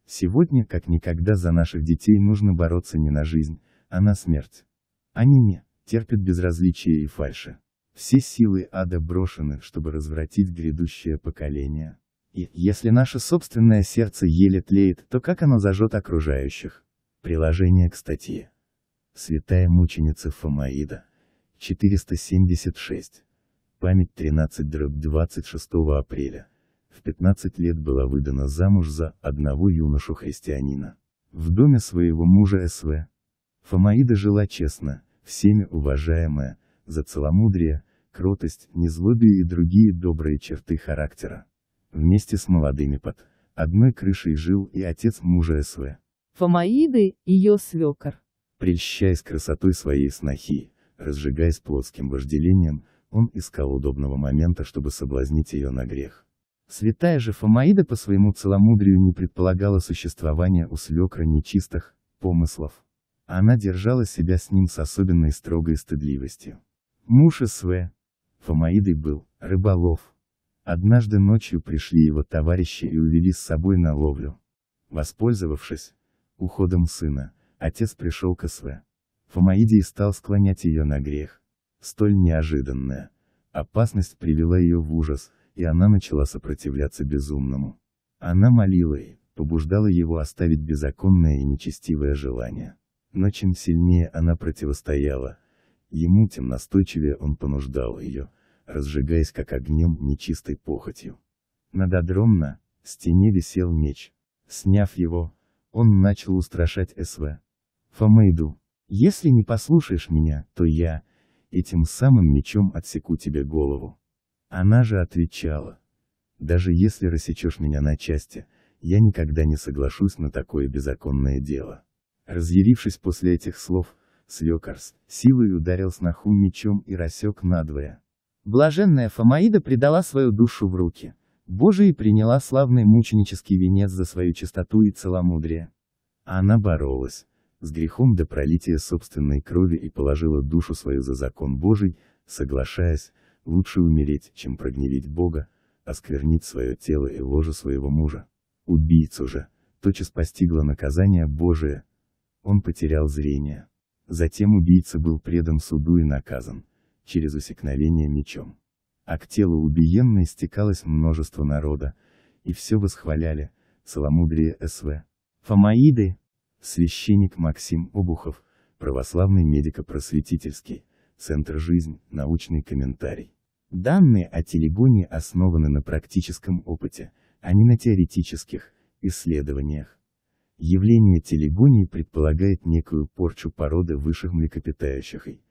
Сегодня, как никогда за наших детей нужно бороться не на жизнь, она смерть. Они не терпят безразличия и фальши. Все силы ада брошены, чтобы развратить грядущее поколение. И, если наше собственное сердце еле тлеет, то как оно зажжет окружающих? Приложение к статье. Святая мученица Фомаида. 476. Память 13 дробь 26 апреля. В 15 лет была выдана замуж за одного юношу-христианина. В доме своего мужа СВ, Фомаида жила честно, всеми уважаемая, за целомудрие, кротость, незлобие и другие добрые черты характера. Вместе с молодыми под одной крышей жил и отец мужа СВ. Фомаиды, ее свекор. Прельщаясь красотой своей снохи, разжигаясь плотским вожделением, он искал удобного момента, чтобы соблазнить ее на грех. Святая же Фомаида по своему целомудрию не предполагала существования у свекра нечистых помыслов. Она держала себя с ним с особенной строгой стыдливостью. Муж СВ. Фомаиды был, рыболов. Однажды ночью пришли его товарищи и увели с собой на ловлю. Воспользовавшись уходом сына, отец пришел к СВ. и стал склонять ее на грех. Столь неожиданная опасность привела ее в ужас, и она начала сопротивляться безумному. Она молила и побуждала его оставить беззаконное и нечестивое желание. Но чем сильнее она противостояла, ему тем настойчивее он понуждал ее, разжигаясь как огнем нечистой похотью. Над адромно, в стене висел меч. Сняв его, он начал устрашать СВ. Фома Если не послушаешь меня, то я, этим самым мечом отсеку тебе голову. Она же отвечала. Даже если рассечешь меня на части, я никогда не соглашусь на такое беззаконное дело. Разъярившись после этих слов, Свекарс, силой ударил сноху мечом и рассек надвое. Блаженная Фомаида предала свою душу в руки. Божией приняла славный мученический венец за свою чистоту и целомудрие. Она боролась с грехом до пролития собственной крови и положила душу свою за закон Божий, соглашаясь, лучше умереть, чем прогневить Бога, осквернить свое тело и ложе своего мужа. Убийцу же, тотчас постигло наказание Божие, он потерял зрение. Затем убийца был предан суду и наказан, через усекновение мечом. А к телу убиенной стекалось множество народа, и все восхваляли, целомудрие СВ. Фомаиды! Священник Максим Обухов, православный медико-просветительский, Центр «Жизнь», научный комментарий. Данные о телегоне основаны на практическом опыте, а не на теоретических исследованиях. Явление телегонии предполагает некую порчу породы высших млекопитающих и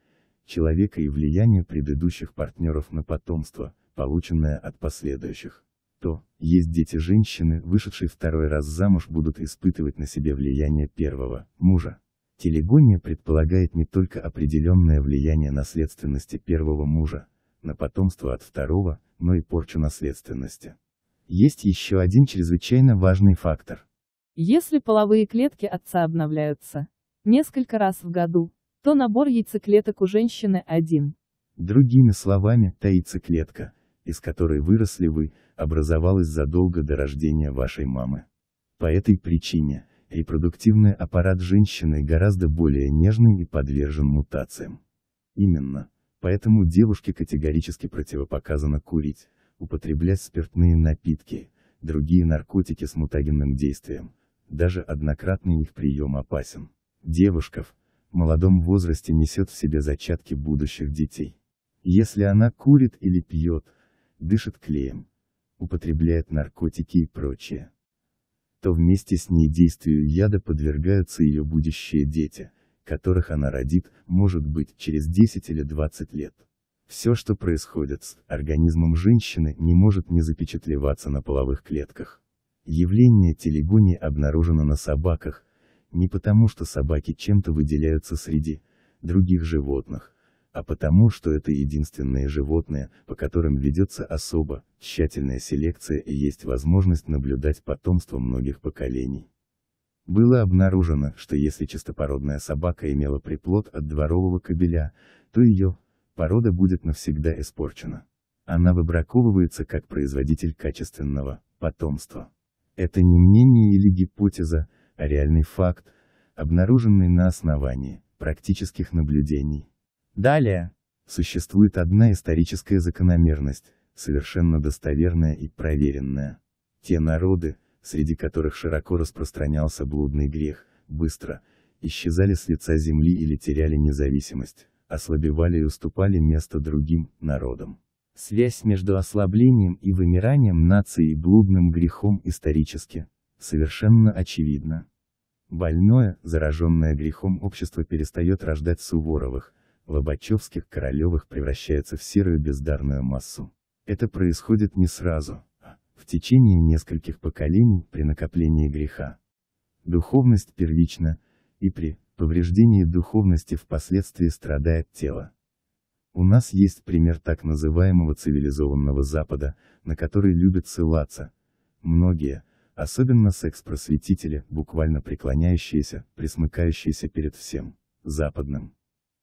человека и влияние предыдущих партнеров на потомство, полученное от последующих. То, есть дети женщины, вышедшие второй раз замуж, будут испытывать на себе влияние первого, мужа. Телегония предполагает не только определенное влияние наследственности первого мужа, на потомство от второго, но и порчу наследственности. Есть еще один чрезвычайно важный фактор – если половые клетки отца обновляются несколько раз в году, то набор яйцеклеток у женщины один. Другими словами, та яйцеклетка, из которой выросли вы, образовалась задолго до рождения вашей мамы. По этой причине, репродуктивный аппарат женщины гораздо более нежный и подвержен мутациям. Именно, поэтому девушке категорически противопоказано курить, употреблять спиртные напитки, другие наркотики с мутагенным действием, даже однократный их прием опасен. Девушка в молодом возрасте несет в себе зачатки будущих детей. Если она курит или пьет, дышит клеем, употребляет наркотики и прочее, то вместе с ней действию яда подвергаются ее будущие дети, которых она родит, может быть, через 10 или 20 лет. Все, что происходит с организмом женщины, не может не запечатлеваться на половых клетках. Явление телегонии обнаружено на собаках, не потому что собаки чем-то выделяются среди других животных, а потому что это единственное животное, по которым ведется особо тщательная селекция и есть возможность наблюдать потомство многих поколений. Было обнаружено, что если чистопородная собака имела приплод от дворового кобеля, то ее порода будет навсегда испорчена. Она выбраковывается как производитель качественного потомства. Это не мнение или гипотеза, а реальный факт, обнаруженный на основании практических наблюдений. Далее. Существует одна историческая закономерность, совершенно достоверная и проверенная. Те народы, среди которых широко распространялся блудный грех, быстро, исчезали с лица земли или теряли независимость, ослабевали и уступали место другим народам. Связь между ослаблением и вымиранием нации и блудным грехом исторически, совершенно очевидна. Больное, зараженное грехом общество перестает рождать Суворовых, Лобачевских, Королевых превращается в серую бездарную массу. Это происходит не сразу, а в течение нескольких поколений при накоплении греха. Духовность первична, и при повреждении духовности впоследствии страдает тело. У нас есть пример так называемого цивилизованного Запада, на который любят ссылаться. Многие, особенно секс-просветители, буквально преклоняющиеся, присмыкающиеся перед всем западным.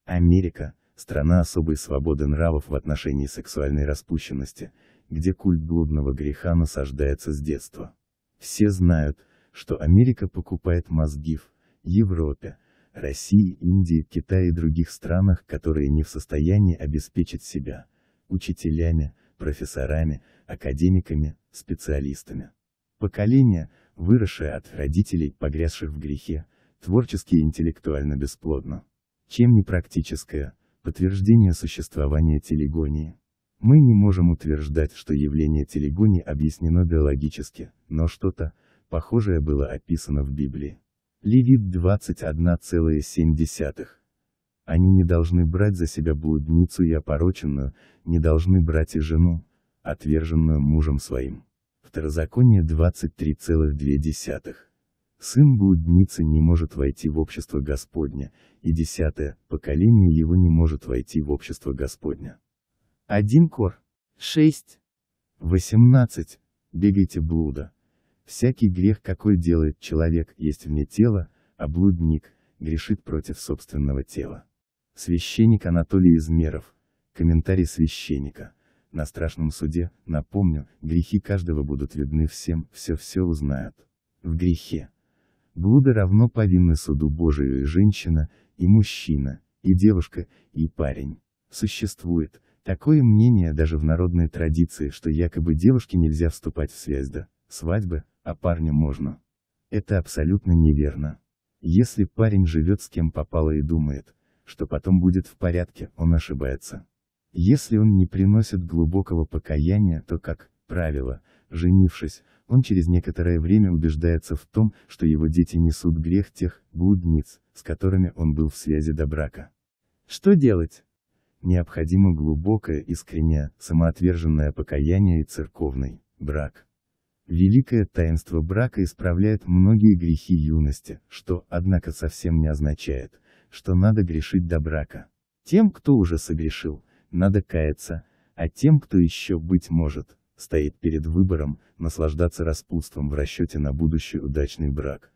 Америка – страна особой свободы нравов в отношении сексуальной распущенности, где культ блудного греха насаждается с детства. Все знают, что Америка покупает мозги в Европе, России, Индии, Китая и других странах, которые не в состоянии обеспечить себя учителями, профессорами, академиками, специалистами. Поколение, выросшее от родителей, погрязших в грехе, творчески и интеллектуально бесплодно. Чем не практическое, подтверждение существования телегонии. Мы не можем утверждать, что явление телегонии объяснено биологически, но что-то, похожее было описано в Библии. Левит 21,7. Они не должны брать за себя блудницу и опороченную, не должны брать и жену, отверженную мужем своим. Второзаконие 23,2. Сын блудницы не может войти в общество Господня, и десятое, поколение его не может войти в общество Господня. 1 Кор. 6. 18. Бегайте блуда. Всякий грех, какой делает человек, есть вне тела, а блудник, грешит против собственного тела. Священник Анатолий Измеров. Комментарий священника. На страшном суде, напомню, грехи каждого будут видны всем, все-все узнают. В грехе. Блуда равно повинны суду Божию и женщина, и мужчина, и девушка, и парень. Существует, такое мнение даже в народной традиции, что якобы девушке нельзя вступать в связь да свадьбы, а парню можно. Это абсолютно неверно. Если парень живет с кем попало и думает, что потом будет в порядке, он ошибается. Если он не приносит глубокого покаяния, то, как правило, женившись, он через некоторое время убеждается в том, что его дети несут грех тех блудниц, с которыми он был в связи до брака. Что делать? Необходимо глубокое, искреннее, самоотверженное покаяние и церковный брак. Великое таинство брака исправляет многие грехи юности, что, однако, совсем не означает, что надо грешить до брака. Тем, кто уже согрешил, надо каяться, а тем, кто еще быть может, стоит перед выбором, наслаждаться распутством в расчете на будущий удачный брак,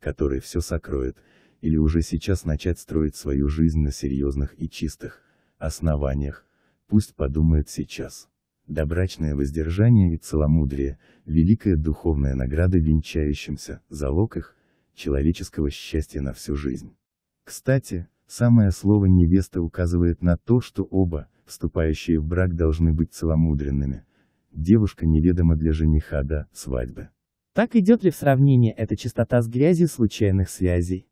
который все сокроет, или уже сейчас начать строить свою жизнь на серьезных и чистых основаниях, пусть подумает сейчас. Добрачное воздержание и целомудрие – великая духовная награда венчающимся, залог их, человеческого счастья на всю жизнь. Кстати, самое слово «невеста» указывает на то, что оба, вступающие в брак должны быть целомудренными. Девушка неведома для жениха до свадьбы. Так идет ли в сравнение эта чистота с грязью случайных связей?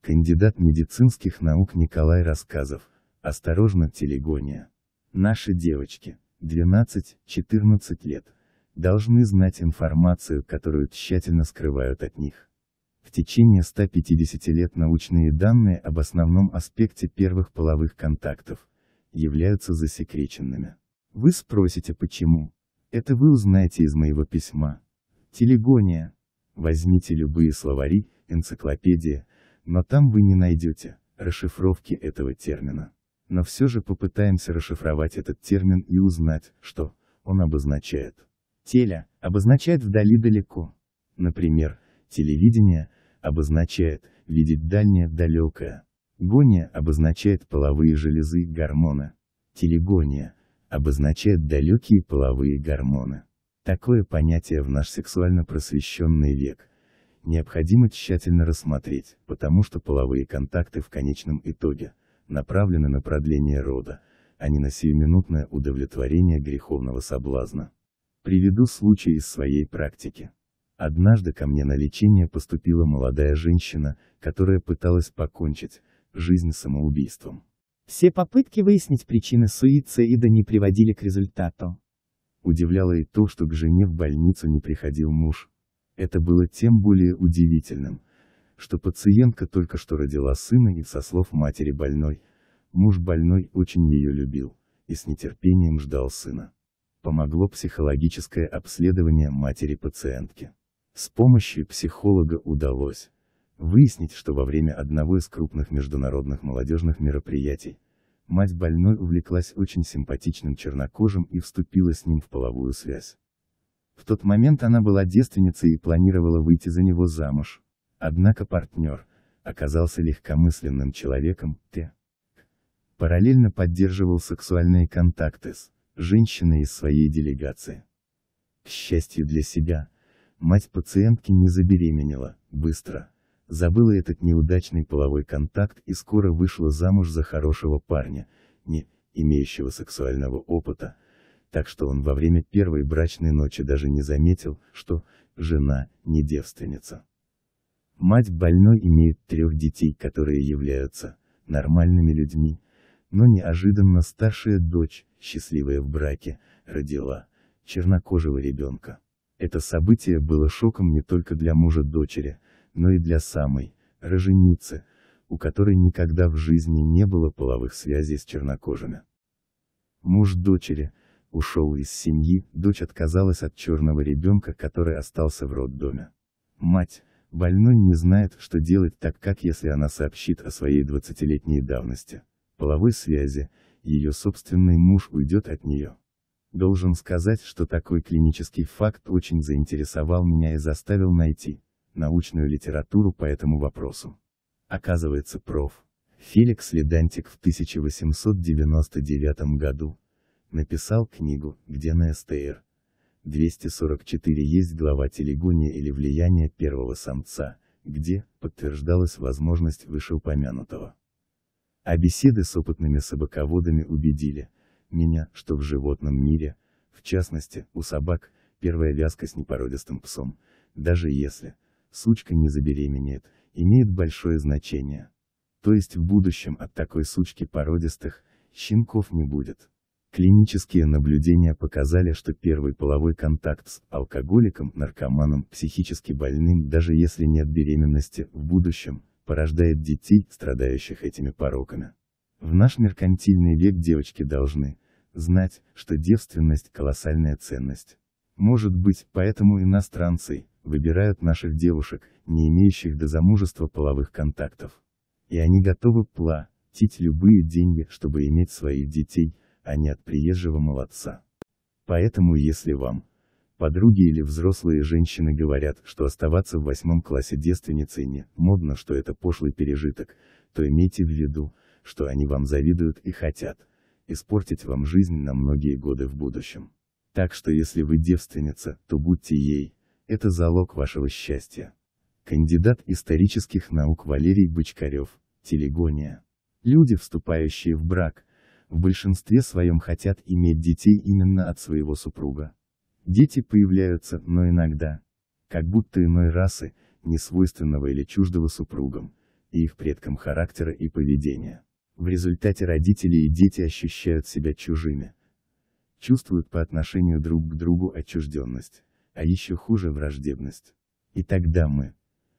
Кандидат медицинских наук Николай Рассказов. Осторожно, телегония. Наши девочки. 12-14 лет, должны знать информацию, которую тщательно скрывают от них. В течение 150 лет научные данные об основном аспекте первых половых контактов являются засекреченными. Вы спросите почему? Это вы узнаете из моего письма. Телегония. Возьмите любые словари, энциклопедии, но там вы не найдете расшифровки этого термина но все же попытаемся расшифровать этот термин и узнать, что он обозначает. Теля обозначает вдали далеко. Например, телевидение обозначает видеть дальнее далекое. Гония обозначает половые железы и гормоны. Телегония обозначает далекие половые гормоны. Такое понятие в наш сексуально просвещенный век необходимо тщательно рассмотреть, потому что половые контакты в конечном итоге – направлены на продление рода, а не на сиюминутное удовлетворение греховного соблазна. Приведу случай из своей практики. Однажды ко мне на лечение поступила молодая женщина, которая пыталась покончить жизнь самоубийством. Все попытки выяснить причины суицида не приводили к результату. Удивляло и то, что к жене в больницу не приходил муж. Это было тем более удивительным, что пациентка только что родила сына и со слов матери больной, муж больной очень ее любил, и с нетерпением ждал сына. Помогло психологическое обследование матери пациентки. С помощью психолога удалось выяснить, что во время одного из крупных международных молодежных мероприятий, мать больной увлеклась очень симпатичным чернокожим и вступила с ним в половую связь. В тот момент она была девственницей и планировала выйти за него замуж, Однако партнер оказался легкомысленным человеком, Т. Параллельно поддерживал сексуальные контакты с женщиной из своей делегации. К счастью для себя, мать пациентки не забеременела, быстро, забыла этот неудачный половой контакт и скоро вышла замуж за хорошего парня, не имеющего сексуального опыта, так что он во время первой брачной ночи даже не заметил, что жена не девственница. Мать больной имеет трех детей, которые являются нормальными людьми, но неожиданно старшая дочь, счастливая в браке, родила чернокожего ребенка. Это событие было шоком не только для мужа дочери, но и для самой, роженицы, у которой никогда в жизни не было половых связей с чернокожими. Муж дочери, ушел из семьи, дочь отказалась от черного ребенка, который остался в роддоме. Мать, Больной не знает, что делать так как если она сообщит о своей 20-летней давности, половой связи, ее собственный муж уйдет от нее. Должен сказать, что такой клинический факт очень заинтересовал меня и заставил найти научную литературу по этому вопросу. Оказывается, проф. Феликс Ледантик в 1899 году написал книгу «Где на Нестейр?» 244 есть глава телегония или влияние первого самца, где подтверждалась возможность вышеупомянутого. А беседы с опытными собаководами убедили меня, что в животном мире, в частности, у собак, первая вязка с непородистым псом, даже если сучка не забеременеет, имеет большое значение. То есть в будущем от такой сучки породистых щенков не будет. Клинические наблюдения показали, что первый половой контакт с алкоголиком, наркоманом, психически больным, даже если нет беременности, в будущем, порождает детей, страдающих этими пороками. В наш меркантильный век девочки должны знать, что девственность – колоссальная ценность. Может быть, поэтому иностранцы выбирают наших девушек, не имеющих до замужества половых контактов. И они готовы платить любые деньги, чтобы иметь своих детей – а не от приезжего молодца. Поэтому если вам, подруги или взрослые женщины говорят, что оставаться в восьмом классе девственницей не модно, что это пошлый пережиток, то имейте в виду, что они вам завидуют и хотят испортить вам жизнь на многие годы в будущем. Так что если вы девственница, то будьте ей, это залог вашего счастья. Кандидат исторических наук Валерий Бочкарев, Телегония. Люди, вступающие в брак, в большинстве своем хотят иметь детей именно от своего супруга. Дети появляются, но иногда, как будто иной расы, несвойственного или чуждого супругам, и их предкам характера и поведения. В результате родители и дети ощущают себя чужими, чувствуют по отношению друг к другу отчужденность, а еще хуже враждебность. И тогда мы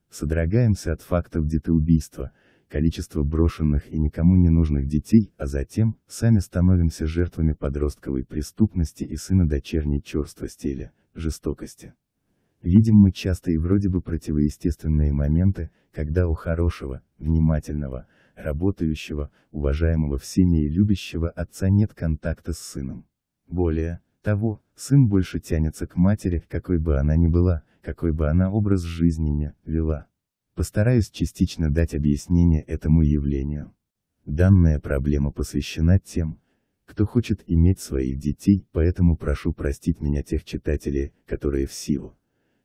содрогаемся от фактов детоубийства, количество брошенных и никому не нужных детей, а затем, сами становимся жертвами подростковой преступности и сына дочерней черствости или жестокости. Видим мы часто и вроде бы противоестественные моменты, когда у хорошего, внимательного, работающего, уважаемого всеми и любящего отца нет контакта с сыном. Более того, сын больше тянется к матери, какой бы она ни была, какой бы она образ жизни не вела. Постараюсь частично дать объяснение этому явлению. Данная проблема посвящена тем, кто хочет иметь своих детей, поэтому прошу простить меня тех читателей, которые в силу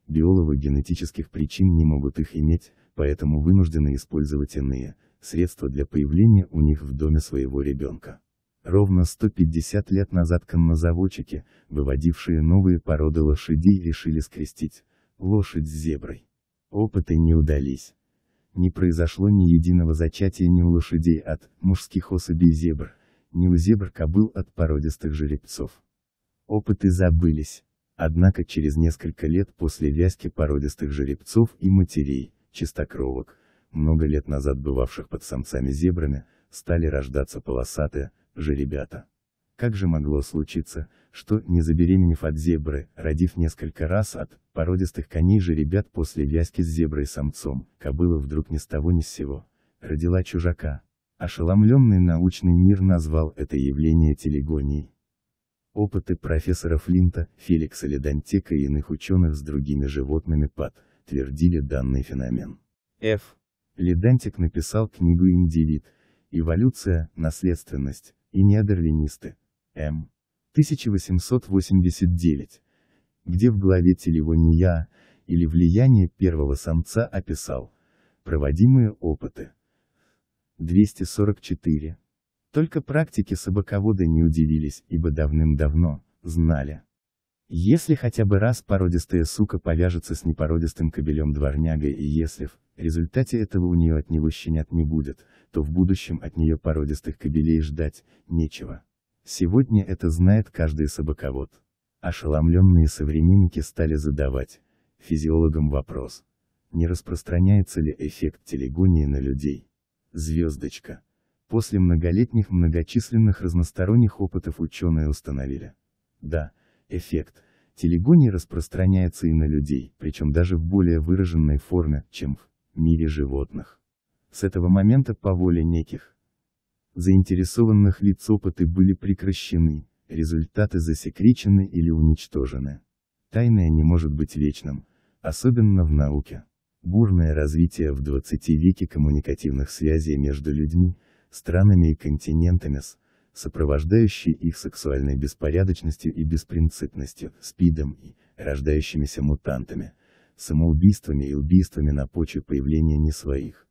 биолого-генетических причин не могут их иметь, поэтому вынуждены использовать иные средства для появления у них в доме своего ребенка. Ровно 150 лет назад коннозаводчики, выводившие новые породы лошадей, решили скрестить лошадь с зеброй. Опыты не удались. Не произошло ни единого зачатия ни у лошадей от мужских особей зебр, ни у зебр кобыл от породистых жеребцов. Опыты забылись. Однако через несколько лет после вязки породистых жеребцов и матерей, чистокровок, много лет назад бывавших под самцами зебрами, стали рождаться полосатые, жеребята. Как же могло случиться, что, не забеременев от зебры, родив несколько раз от породистых коней ребят после вязки с зеброй самцом, кобыла вдруг ни с того ни с сего, родила чужака. Ошеломленный научный мир назвал это явление телегонией. Опыты профессора Флинта, Феликса Ледантека и иных ученых с другими животными подтвердили данный феномен. Ф. Ледантик написал книгу «Индивид», «Эволюция, наследственность» и «Неодерлинисты», М. 1889, где в главе телевония, или влияние первого самца описал, проводимые опыты. 244. Только практики собаковода не удивились, ибо давным-давно, знали. Если хотя бы раз породистая сука повяжется с непородистым кобелем дворнягой и если в результате этого у нее от него щенят не будет, то в будущем от нее породистых кобелей ждать, нечего. Сегодня это знает каждый собаковод. Ошеломленные современники стали задавать физиологам вопрос, не распространяется ли эффект телегонии на людей. Звездочка. После многолетних многочисленных разносторонних опытов ученые установили. Да, эффект телегонии распространяется и на людей, причем даже в более выраженной форме, чем в мире животных. С этого момента по воле неких заинтересованных лиц опыты были прекращены, результаты засекречены или уничтожены. Тайное не может быть вечным, особенно в науке. Бурное развитие в 20 веке коммуникативных связей между людьми, странами и континентами с, сопровождающей их сексуальной беспорядочностью и беспринципностью, спидом и рождающимися мутантами, самоубийствами и убийствами на почве появления не своих.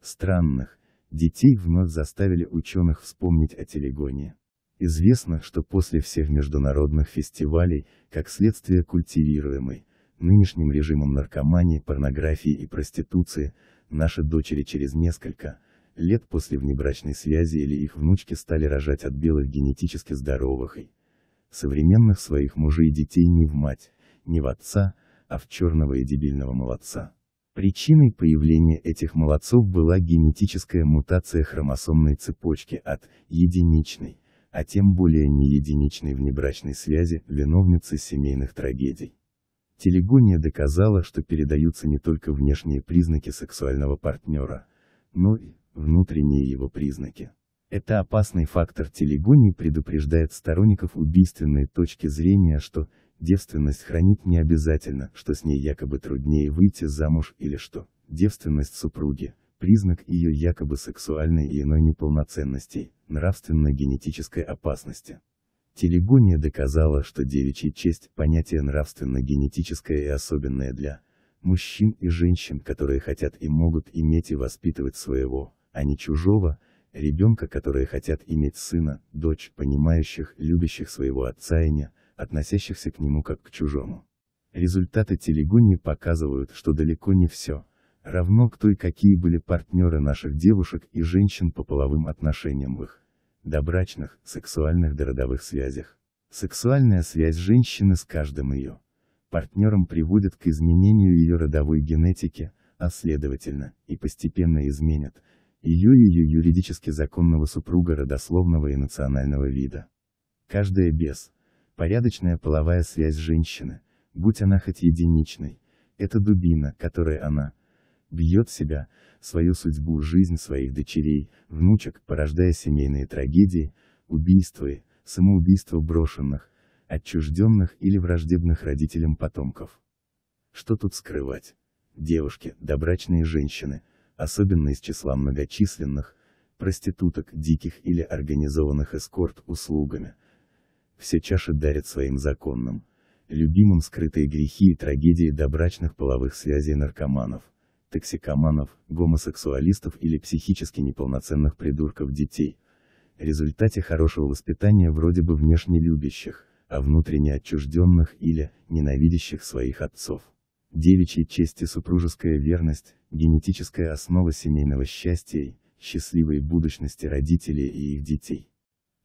Странных, Детей вновь заставили ученых вспомнить о телегоне. Известно, что после всех международных фестивалей, как следствие культивируемой, нынешним режимом наркомании, порнографии и проституции, наши дочери через несколько лет после внебрачной связи или их внучки стали рожать от белых генетически здоровых и современных своих мужей и детей не в мать, не в отца, а в черного и дебильного молодца. Причиной появления этих молодцов была генетическая мутация хромосомной цепочки от единичной, а тем более не единичной внебрачной связи, виновницы семейных трагедий. Телегония доказала, что передаются не только внешние признаки сексуального партнера, но и внутренние его признаки. Это опасный фактор телегонии предупреждает сторонников убийственной точки зрения, что Девственность хранить не обязательно, что с ней якобы труднее выйти замуж или что. Девственность супруги – признак ее якобы сексуальной и иной неполноценности, нравственно-генетической опасности. Телегония доказала, что девичья честь – понятие нравственно-генетическое и особенное для мужчин и женщин, которые хотят и могут иметь и воспитывать своего, а не чужого, ребенка, которые хотят иметь сына, дочь, понимающих, любящих своего отца и не относящихся к нему как к чужому. Результаты телегонии показывают, что далеко не все, равно кто и какие были партнеры наших девушек и женщин по половым отношениям в их добрачных, сексуальных родовых связях. Сексуальная связь женщины с каждым ее партнером приводит к изменению ее родовой генетики, а следовательно, и постепенно изменят ее и ее юридически законного супруга родословного и национального вида. Каждая без, Порядочная половая связь женщины, будь она хоть единичной, это дубина, которой она бьет себя, свою судьбу, жизнь своих дочерей, внучек, порождая семейные трагедии, убийства и самоубийства брошенных, отчужденных или враждебных родителям потомков. Что тут скрывать? Девушки, добрачные женщины, особенно из числа многочисленных, проституток, диких или организованных эскорт-услугами, все чаши дарят своим законным, любимым скрытые грехи и трагедии добрачных половых связей наркоманов, токсикоманов, гомосексуалистов или психически неполноценных придурков детей. В результате хорошего воспитания вроде бы внешне любящих, а внутренне отчужденных или ненавидящих своих отцов. Девичья честь и супружеская верность, генетическая основа семейного счастья и счастливой будущности родителей и их детей.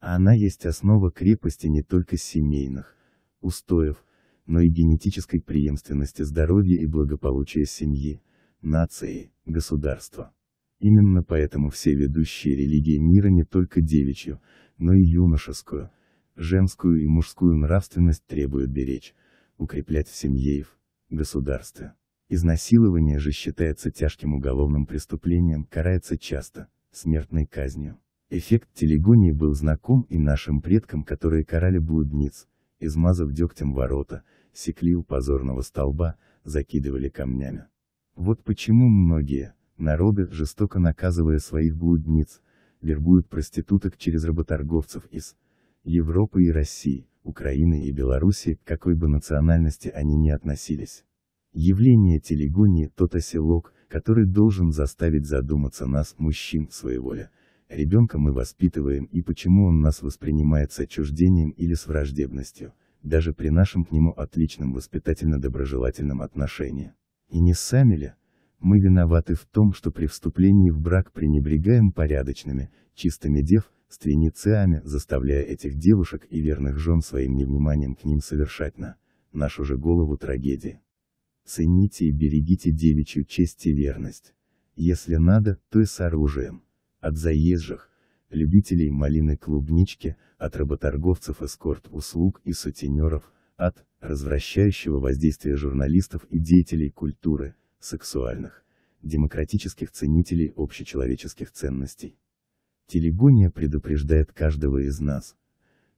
Она есть основа крепости не только семейных устоев, но и генетической преемственности здоровья и благополучия семьи, нации, государства. Именно поэтому все ведущие религии мира не только девичью, но и юношескую, женскую и мужскую нравственность требуют беречь, укреплять в семье и в государстве. Изнасилование же считается тяжким уголовным преступлением, карается часто, смертной казнью. Эффект телегонии был знаком и нашим предкам, которые карали блудниц, измазав дегтем ворота, секли у позорного столба, закидывали камнями. Вот почему многие, народы, жестоко наказывая своих блудниц, вербуют проституток через работорговцев из Европы и России, Украины и Белоруссии, к какой бы национальности они ни относились. Явление телегонии – тот оселок, который должен заставить задуматься нас, мужчин, своеволе, Ребенка мы воспитываем и почему он нас воспринимает с отчуждением или с враждебностью, даже при нашем к нему отличном воспитательно-доброжелательном отношении. И не сами ли? Мы виноваты в том, что при вступлении в брак пренебрегаем порядочными, чистыми дев, с твинициами, заставляя этих девушек и верных жен своим невниманием к ним совершать на нашу же голову трагедии. Цените и берегите девичью честь и верность. Если надо, то и с оружием от заезжих, любителей малины-клубнички, от работорговцев эскорт-услуг и сутенеров, от развращающего воздействия журналистов и деятелей культуры, сексуальных, демократических ценителей общечеловеческих ценностей. Телегония предупреждает каждого из нас.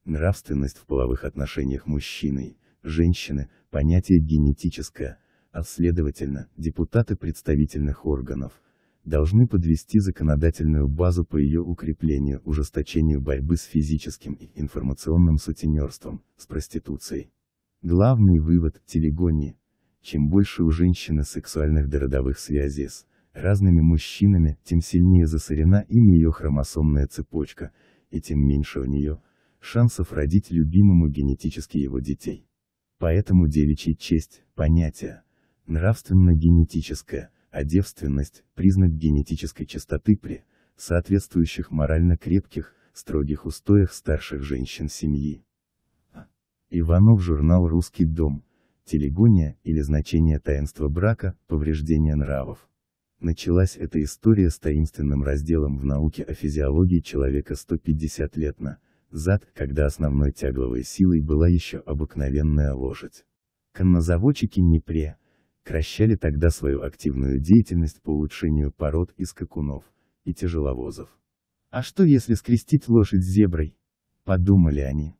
Нравственность в половых отношениях мужчины, женщины, понятие генетическое, а следовательно, депутаты представительных органов – должны подвести законодательную базу по ее укреплению, ужесточению борьбы с физическим и информационным сутенерством, с проституцией. Главный вывод – телегония. Чем больше у женщины сексуальных дородовых связей с разными мужчинами, тем сильнее засорена им ее хромосомная цепочка, и тем меньше у нее шансов родить любимому генетически его детей. Поэтому девичья честь – понятие нравственно-генетическое – а девственность – признак генетической чистоты при соответствующих морально крепких, строгих устоях старших женщин семьи. Иванов журнал «Русский дом», телегония или значение таинства брака, повреждение нравов. Началась эта история с таинственным разделом в науке о физиологии человека 150 лет на зад, когда основной тягловой силой была еще обыкновенная лошадь. Коннозаводчики Днепре, Кращали тогда свою активную деятельность по улучшению пород и скакунов, и тяжеловозов. А что если скрестить лошадь с зеброй? Подумали они.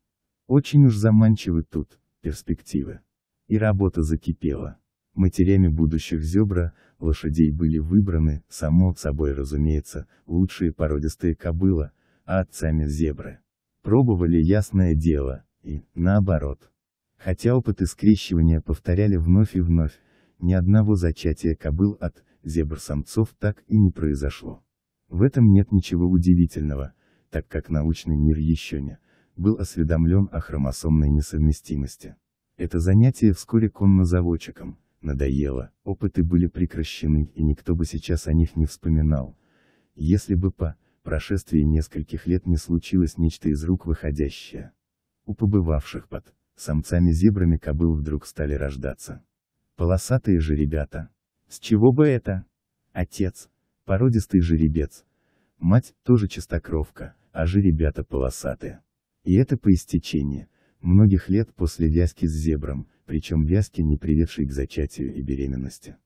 Очень уж заманчивы тут, перспективы. И работа закипела. Матерями будущих зебра, лошадей были выбраны, само собой разумеется, лучшие породистые кобыла, а отцами зебры. Пробовали ясное дело, и, наоборот. Хотя опыты скрещивания повторяли вновь и вновь, ни одного зачатия кобыл от зебр-самцов так и не произошло. В этом нет ничего удивительного, так как научный мир еще не был осведомлен о хромосомной несовместимости. Это занятие вскоре коннозаводчикам надоело, опыты были прекращены и никто бы сейчас о них не вспоминал. Если бы по прошествии нескольких лет не случилось нечто из рук выходящее. У побывавших под самцами-зебрами кобыл вдруг стали рождаться. Полосатые же ребята. С чего бы это? Отец. Породистый жеребец. Мать, тоже чистокровка, а жеребята полосатые. И это по истечении, многих лет после вязки с зебром, причем вязки не приведшей к зачатию и беременности.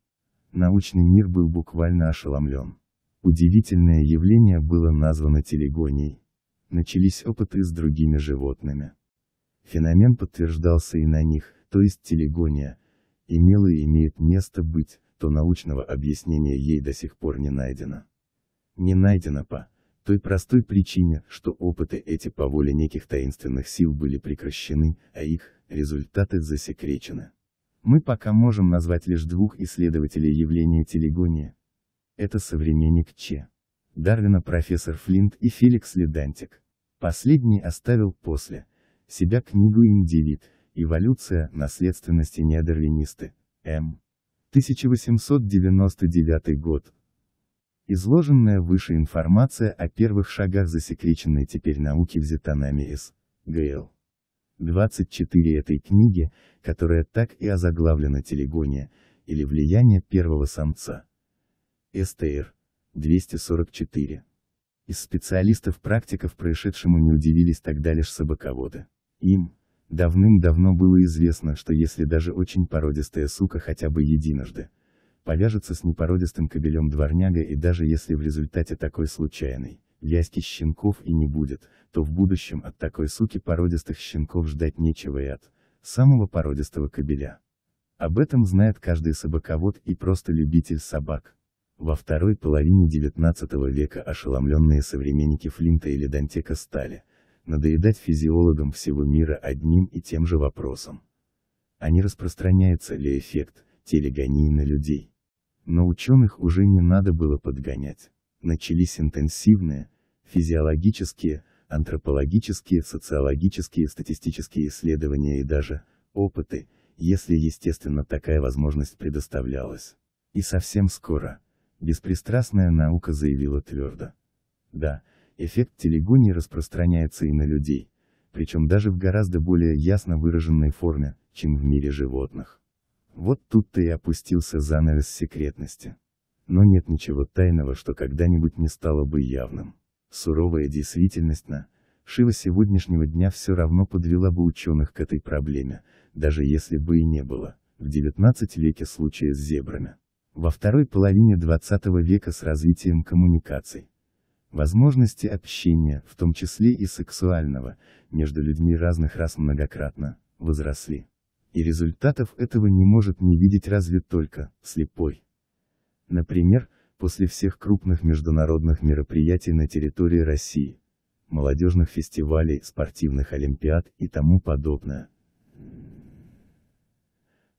Научный мир был буквально ошеломлен. Удивительное явление было названо телегонией. Начались опыты с другими животными. Феномен подтверждался и на них, то есть телегония, имела и имеет место быть, то научного объяснения ей до сих пор не найдено. Не найдено по той простой причине, что опыты эти по воле неких таинственных сил были прекращены, а их результаты засекречены. Мы пока можем назвать лишь двух исследователей явления телегония. Это современник Че. Дарвина профессор Флинт и Феликс Ледантик. Последний оставил после себя книгу «Индивид», Эволюция, наследственности недерлинисты. М. 1899 год. Изложенная выше информация о первых шагах засекреченной теперь науки взята нами из ГЛ. 24 этой книги, которая так и озаглавлена «Телегония», или «Влияние первого самца». СТР. 244. Из специалистов-практиков происшедшему не удивились тогда лишь собаководы. Им, Давным-давно было известно, что если даже очень породистая сука хотя бы единожды повяжется с непородистым кобелем дворняга и даже если в результате такой случайной, вязки щенков и не будет, то в будущем от такой суки породистых щенков ждать нечего и от самого породистого кобеля. Об этом знает каждый собаковод и просто любитель собак. Во второй половине XIX века ошеломленные современники Флинта или Дантека стали – надоедать физиологам всего мира одним и тем же вопросом. А не распространяется ли эффект телегонии на людей? Но ученых уже не надо было подгонять. Начались интенсивные, физиологические, антропологические, социологические, статистические исследования и даже опыты, если естественно такая возможность предоставлялась. И совсем скоро, беспристрастная наука заявила твердо. Да, эффект телегони распространяется и на людей, причем даже в гораздо более ясно выраженной форме, чем в мире животных. Вот тут-то и опустился занавес секретности. Но нет ничего тайного, что когда-нибудь не стало бы явным. Суровая действительность на Шива сегодняшнего дня все равно подвела бы ученых к этой проблеме, даже если бы и не было, в 19 веке случая с зебрами. Во второй половине 20 века с развитием коммуникаций, Возможности общения, в том числе и сексуального, между людьми разных рас многократно возросли. И результатов этого не может не видеть разве только слепой. Например, после всех крупных международных мероприятий на территории России, молодежных фестивалей, спортивных олимпиад и тому подобное.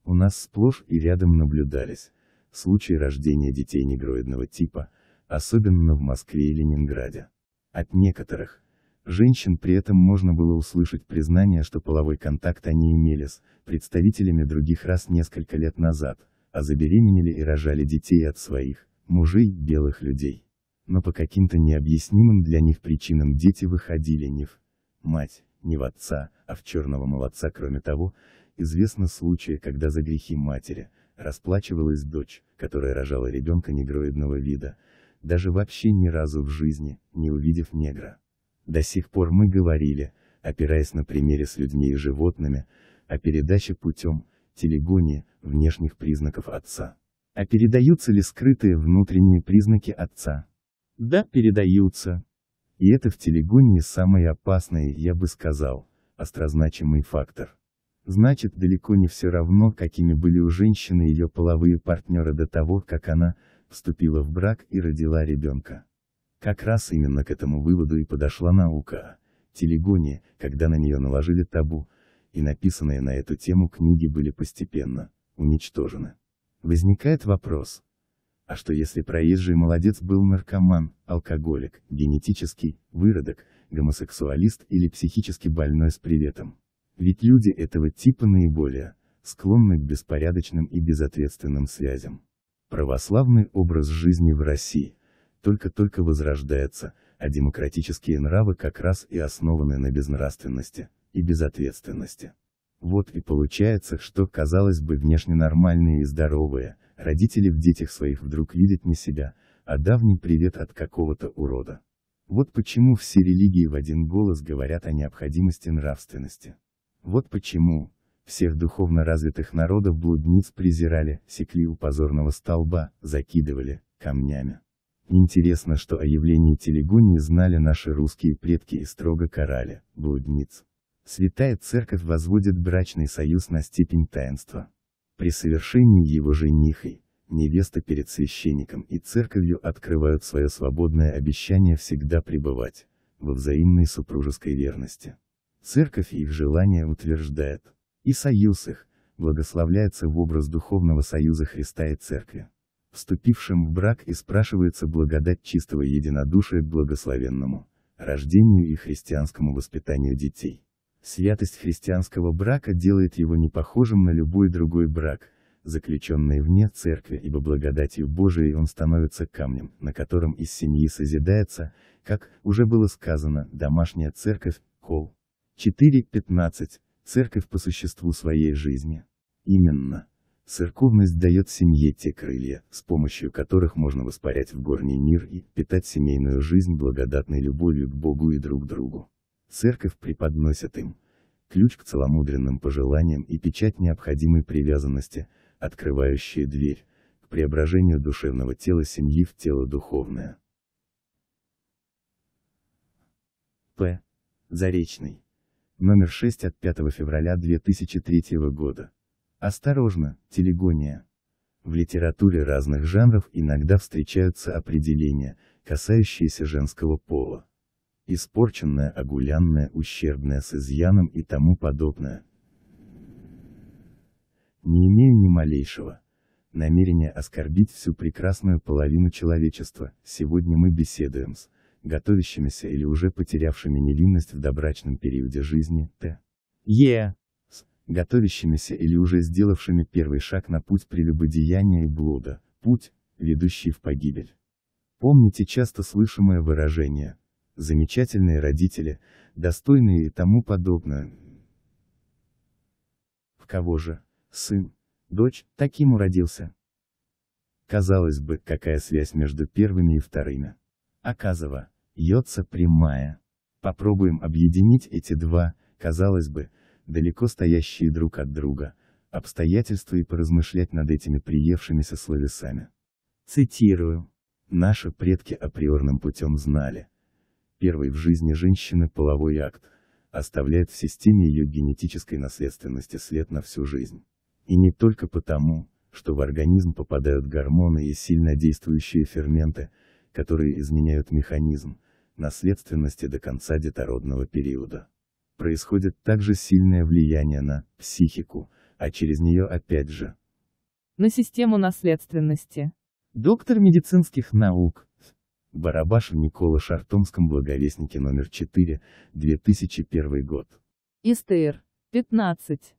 У нас сплошь и рядом наблюдались случаи рождения детей негроидного типа, особенно в Москве и Ленинграде. От некоторых женщин при этом можно было услышать признание, что половой контакт они имели с представителями других рас несколько лет назад, а забеременели и рожали детей от своих, мужей, белых людей. Но по каким-то необъяснимым для них причинам дети выходили не в мать, не в отца, а в черного молодца. Кроме того, известны случаи, когда за грехи матери расплачивалась дочь, которая рожала ребенка негроидного вида, даже вообще ни разу в жизни, не увидев негра. До сих пор мы говорили, опираясь на примере с людьми и животными, о передаче путем, телегонии, внешних признаков отца. А передаются ли скрытые внутренние признаки отца? Да, передаются. И это в телегонии самый опасный, я бы сказал, острозначимый фактор. Значит, далеко не все равно, какими были у женщины ее половые партнеры до того, как она, вступила в брак и родила ребенка. Как раз именно к этому выводу и подошла наука, Телегоне, когда на нее наложили табу, и написанные на эту тему книги были постепенно уничтожены. Возникает вопрос, а что если проезжий молодец был наркоман, алкоголик, генетический, выродок, гомосексуалист или психически больной с приветом? Ведь люди этого типа наиболее склонны к беспорядочным и безответственным связям. Православный образ жизни в России только-только возрождается, а демократические нравы как раз и основаны на безнравственности и безответственности. Вот и получается, что, казалось бы, внешне нормальные и здоровые, родители в детях своих вдруг видят не себя, а давний привет от какого-то урода. Вот почему все религии в один голос говорят о необходимости нравственности. Вот почему, всех духовно развитых народов блудниц презирали, секли у позорного столба, закидывали, камнями. Интересно, что о явлении телегу не знали наши русские предки и строго карали, блудниц. Святая Церковь возводит брачный союз на степень таинства. При совершении его женихой, невеста перед священником и церковью открывают свое свободное обещание всегда пребывать, во взаимной супружеской верности. Церковь их желание утверждает и союз их, благословляется в образ духовного союза Христа и Церкви. Вступившим в брак и спрашивается благодать чистого единодушия к благословенному, рождению и христианскому воспитанию детей. Святость христианского брака делает его непохожим на любой другой брак, заключенный вне церкви, ибо благодатью Божией он становится камнем, на котором из семьи созидается, как уже было сказано, домашняя церковь, Кол. 4.15. Церковь по существу своей жизни. Именно. Церковность дает семье те крылья, с помощью которых можно воспарять в горний мир и питать семейную жизнь благодатной любовью к Богу и друг другу. Церковь преподносит им ключ к целомудренным пожеланиям и печать необходимой привязанности, открывающая дверь к преображению душевного тела семьи в тело духовное. П. Заречный номер 6 от 5 февраля 2003 года. Осторожно, телегония. В литературе разных жанров иногда встречаются определения, касающиеся женского пола. испорченная, огулянное, ущербная с изъяном и тому подобное. Не имею ни малейшего намерения оскорбить всю прекрасную половину человечества, сегодня мы беседуем с готовящимися или уже потерявшими невинность в добрачном периоде жизни, т. е. с. готовящимися или уже сделавшими первый шаг на путь прелюбодеяния и блуда, путь, ведущий в погибель. Помните часто слышимое выражение «замечательные родители», «достойные» и тому подобное. В кого же, сын, дочь, таким уродился? Казалось бы, какая связь между первыми и вторыми? Оказова. Йодца прямая. Попробуем объединить эти два, казалось бы, далеко стоящие друг от друга, обстоятельства и поразмышлять над этими приевшимися словесами. Цитирую. Наши предки априорным путем знали. Первый в жизни женщины половой акт, оставляет в системе ее генетической наследственности след на всю жизнь. И не только потому, что в организм попадают гормоны и сильно действующие ферменты, которые изменяют механизм, наследственности до конца детородного периода. Происходит также сильное влияние на психику, а через нее опять же на систему наследственности. Доктор медицинских наук. Барабаш Никола шартомском благовестнике номер 4, 2001 год. СТР. 15.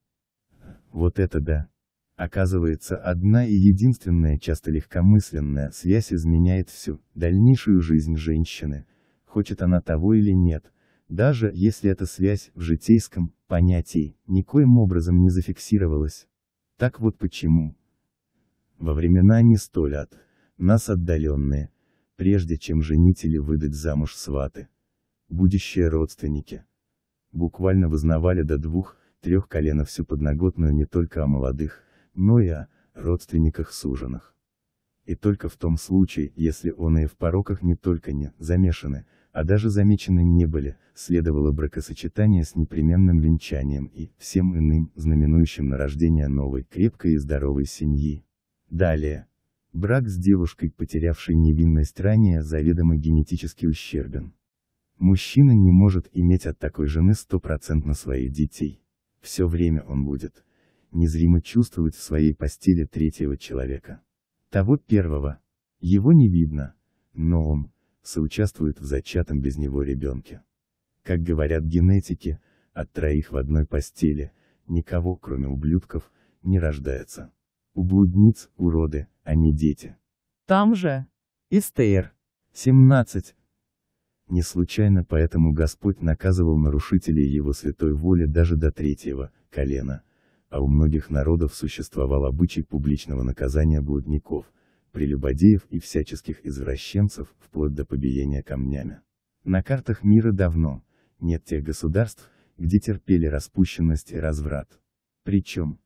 Вот это да. Оказывается, одна и единственная часто легкомысленная связь изменяет всю дальнейшую жизнь женщины, хочет она того или нет, даже если эта связь в житейском понятии никоим образом не зафиксировалась. Так вот почему. Во времена не столь от нас отдаленные, прежде чем женить или выдать замуж сваты, будущие родственники, буквально вознавали до двух-трех коленов всю подноготную не только о молодых, но и о родственниках суженых. И только в том случае, если он и в пороках не только не замешаны, а даже замечены не были, следовало бракосочетание с непременным венчанием и всем иным, знаменующим на рождение новой, крепкой и здоровой семьи. Далее. Брак с девушкой, потерявшей невинность ранее, заведомо генетически ущербен. Мужчина не может иметь от такой жены стопроцентно своих детей. Все время он будет незримо чувствовать в своей постели третьего человека. Того первого. Его не видно, но он, Соучаствуют в зачатом без него ребенке. Как говорят генетики, от троих в одной постели, никого, кроме ублюдков, не рождается. У блудниц, уроды, а не дети. Там же. Истер. 17. Не случайно поэтому Господь наказывал нарушителей его святой воли даже до третьего, колена, а у многих народов существовал обычай публичного наказания блудников, прелюбодеев и всяческих извращенцев, вплоть до побиения камнями. На картах мира давно нет тех государств, где терпели распущенность и разврат. Причем,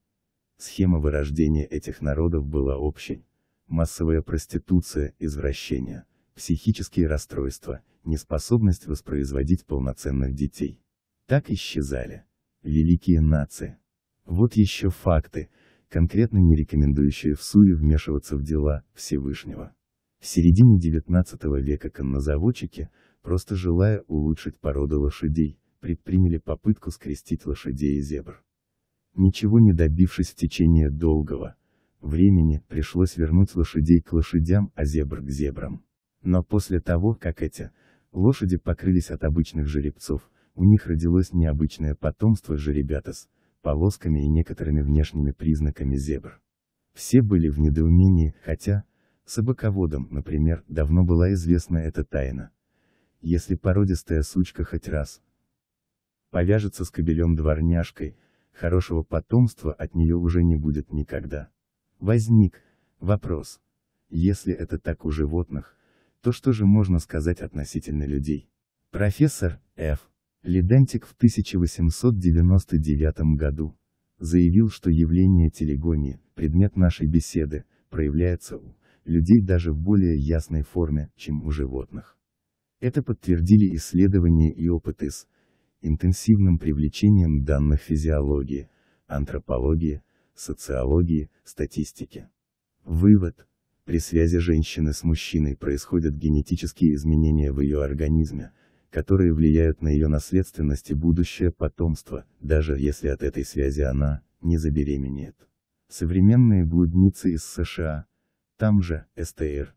схема вырождения этих народов была общей. Массовая проституция, извращение, психические расстройства, неспособность воспроизводить полноценных детей. Так исчезали великие нации. Вот еще факты, конкретно не рекомендующая в суе вмешиваться в дела Всевышнего. В середине XIX века коннозаводчики, просто желая улучшить породу лошадей, предприняли попытку скрестить лошадей и зебр. Ничего не добившись в течение долгого времени, пришлось вернуть лошадей к лошадям, а зебр к зебрам. Но после того, как эти лошади покрылись от обычных жеребцов, у них родилось необычное потомство жеребятос полосками и некоторыми внешними признаками зебр. Все были в недоумении, хотя, собаководам, например, давно была известна эта тайна. Если породистая сучка хоть раз повяжется с кобелем-дворняжкой, хорошего потомства от нее уже не будет никогда. Возник вопрос. Если это так у животных, то что же можно сказать относительно людей? Профессор Ф. Ледантик в 1899 году заявил, что явление телегонии, предмет нашей беседы, проявляется у людей даже в более ясной форме, чем у животных. Это подтвердили исследования и опыты с интенсивным привлечением данных физиологии, антропологии, социологии, статистики. Вывод. При связи женщины с мужчиной происходят генетические изменения в ее организме, которые влияют на ее наследственность и будущее потомство, даже если от этой связи она, не забеременеет. Современные блудницы из США, там же, СТР,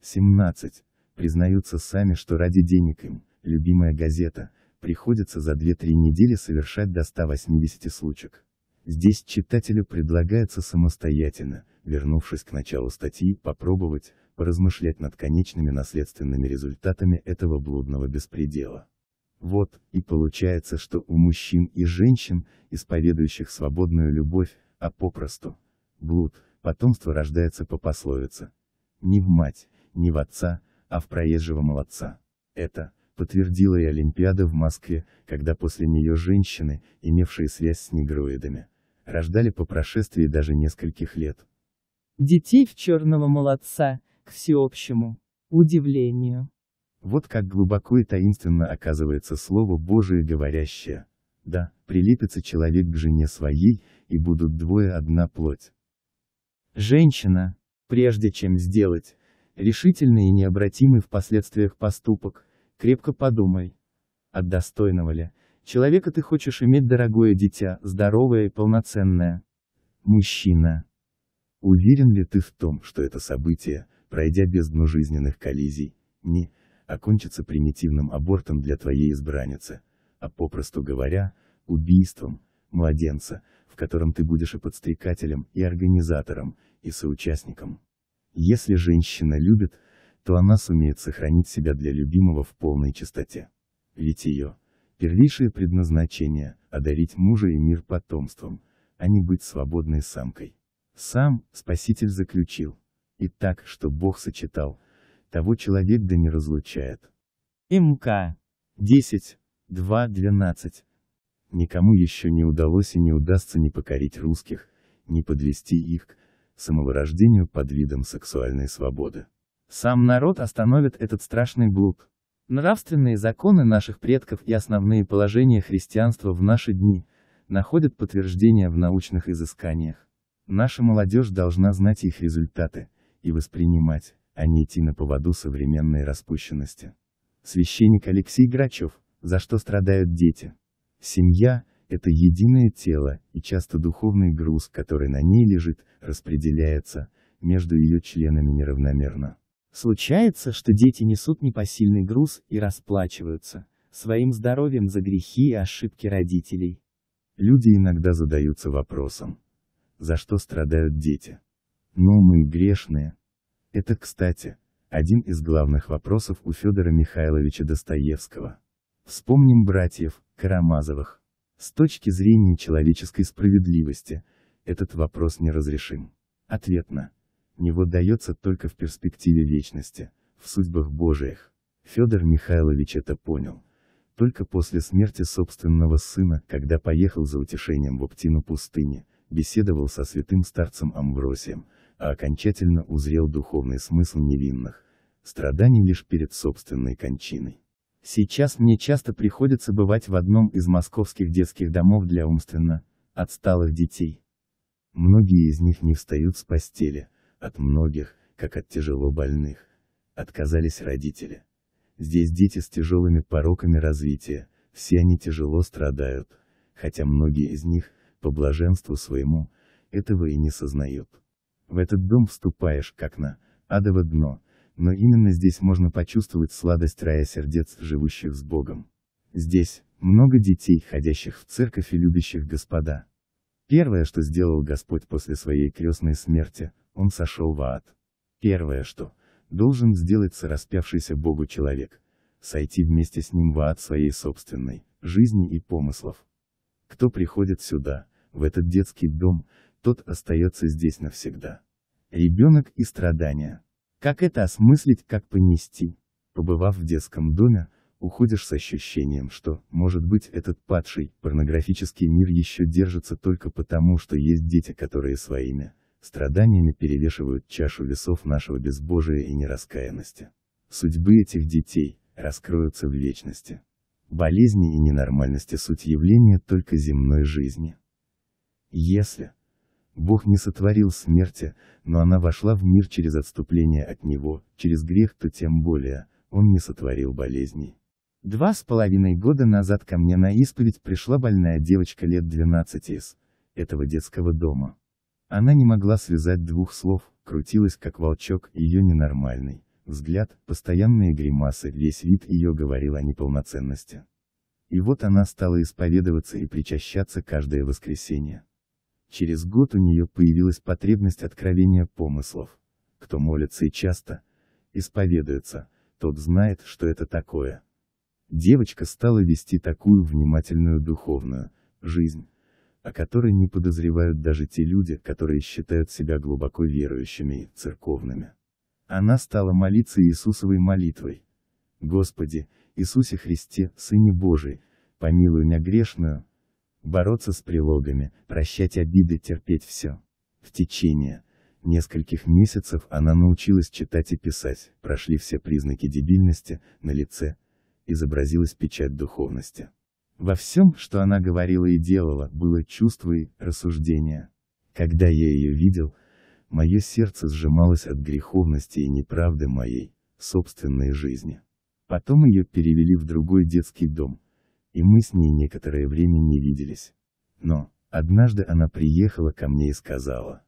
17, признаются сами, что ради денег им, любимая газета, приходится за 2-3 недели совершать до 180 случаев. Здесь читателю предлагается самостоятельно, вернувшись к началу статьи, попробовать, поразмышлять над конечными наследственными результатами этого блудного беспредела. Вот, и получается, что у мужчин и женщин, исповедующих свободную любовь, а попросту, блуд, потомство рождается по пословице. Не в мать, не в отца, а в проезжего молодца. Это, подтвердила и Олимпиада в Москве, когда после нее женщины, имевшие связь с негроидами, рождали по прошествии даже нескольких лет. Детей в черного молодца, к всеобщему удивлению. Вот как глубоко и таинственно оказывается Слово Божие говорящее. Да, прилепится человек к жене своей, и будут двое одна плоть. Женщина, прежде чем сделать, решительный и необратимый в последствиях поступок, крепко подумай, от а достойного ли, человека ты хочешь иметь дорогое дитя, здоровое и полноценное. Мужчина. Уверен ли ты в том, что это событие, пройдя бездну жизненных коллизий, не окончится примитивным абортом для твоей избранницы, а попросту говоря, убийством, младенца, в котором ты будешь и подстрекателем, и организатором, и соучастником. Если женщина любит, то она сумеет сохранить себя для любимого в полной чистоте. Ведь ее, первейшее предназначение, одарить мужа и мир потомством, а не быть свободной самкой. Сам, спаситель заключил, и так, что Бог сочетал, того человек да не разлучает. МК 10, 2, 12. Никому еще не удалось и не удастся не покорить русских, не подвести их к самовырождению под видом сексуальной свободы. Сам народ остановит этот страшный блуд. Нравственные законы наших предков и основные положения христианства в наши дни находят подтверждение в научных изысканиях. Наша молодежь должна знать их результаты, и воспринимать, а не идти на поводу современной распущенности. Священник Алексей Грачев, за что страдают дети. Семья – это единое тело, и часто духовный груз, который на ней лежит, распределяется, между ее членами неравномерно. Случается, что дети несут непосильный груз и расплачиваются, своим здоровьем за грехи и ошибки родителей. Люди иногда задаются вопросом, за что страдают дети. Но мы грешные. Это, кстати, один из главных вопросов у Федора Михайловича Достоевского. Вспомним братьев, Карамазовых. С точки зрения человеческой справедливости, этот вопрос неразрешим. Ответ на него дается только в перспективе вечности, в судьбах Божиих. Федор Михайлович это понял. Только после смерти собственного сына, когда поехал за утешением в Оптину пустыни, беседовал со святым старцем Амвросием, а окончательно узрел духовный смысл невинных, страданий лишь перед собственной кончиной. Сейчас мне часто приходится бывать в одном из московских детских домов для умственно отсталых детей. Многие из них не встают с постели, от многих, как от тяжело больных, отказались родители. Здесь дети с тяжелыми пороками развития, все они тяжело страдают, хотя многие из них, по блаженству своему, этого и не сознают. В этот дом вступаешь, как на адово дно, но именно здесь можно почувствовать сладость рая сердец, живущих с Богом. Здесь, много детей, ходящих в церковь и любящих Господа. Первое, что сделал Господь после своей крестной смерти, Он сошел в ад. Первое, что должен сделать распявшийся Богу человек, сойти вместе с Ним в ад своей собственной, жизни и помыслов. Кто приходит сюда, в этот детский дом, тот остается здесь навсегда. Ребенок и страдания. Как это осмыслить, как понести? Побывав в детском доме, уходишь с ощущением, что, может быть, этот падший, порнографический мир еще держится только потому, что есть дети, которые своими страданиями перевешивают чашу весов нашего безбожия и нераскаянности. Судьбы этих детей раскроются в вечности. Болезни и ненормальности суть явления только земной жизни. Если, Бог не сотворил смерти, но она вошла в мир через отступление от него, через грех то тем более, он не сотворил болезней. Два с половиной года назад ко мне на исповедь пришла больная девочка лет 12 из этого детского дома. Она не могла связать двух слов, крутилась как волчок, ее ненормальный взгляд, постоянные гримасы, весь вид ее говорил о неполноценности. И вот она стала исповедоваться и причащаться каждое воскресенье. Через год у нее появилась потребность откровения помыслов. Кто молится и часто, исповедуется, тот знает, что это такое. Девочка стала вести такую внимательную духовную жизнь, о которой не подозревают даже те люди, которые считают себя глубоко верующими и церковными. Она стала молиться Иисусовой молитвой. «Господи, Иисусе Христе, Сыне Божий, помилуй меня грешную, бороться с прилогами, прощать обиды, терпеть все. В течение нескольких месяцев она научилась читать и писать, прошли все признаки дебильности, на лице, изобразилась печать духовности. Во всем, что она говорила и делала, было чувство и рассуждение. Когда я ее видел, мое сердце сжималось от греховности и неправды моей, собственной жизни. Потом ее перевели в другой детский дом, и мы с ней некоторое время не виделись. Но, однажды она приехала ко мне и сказала,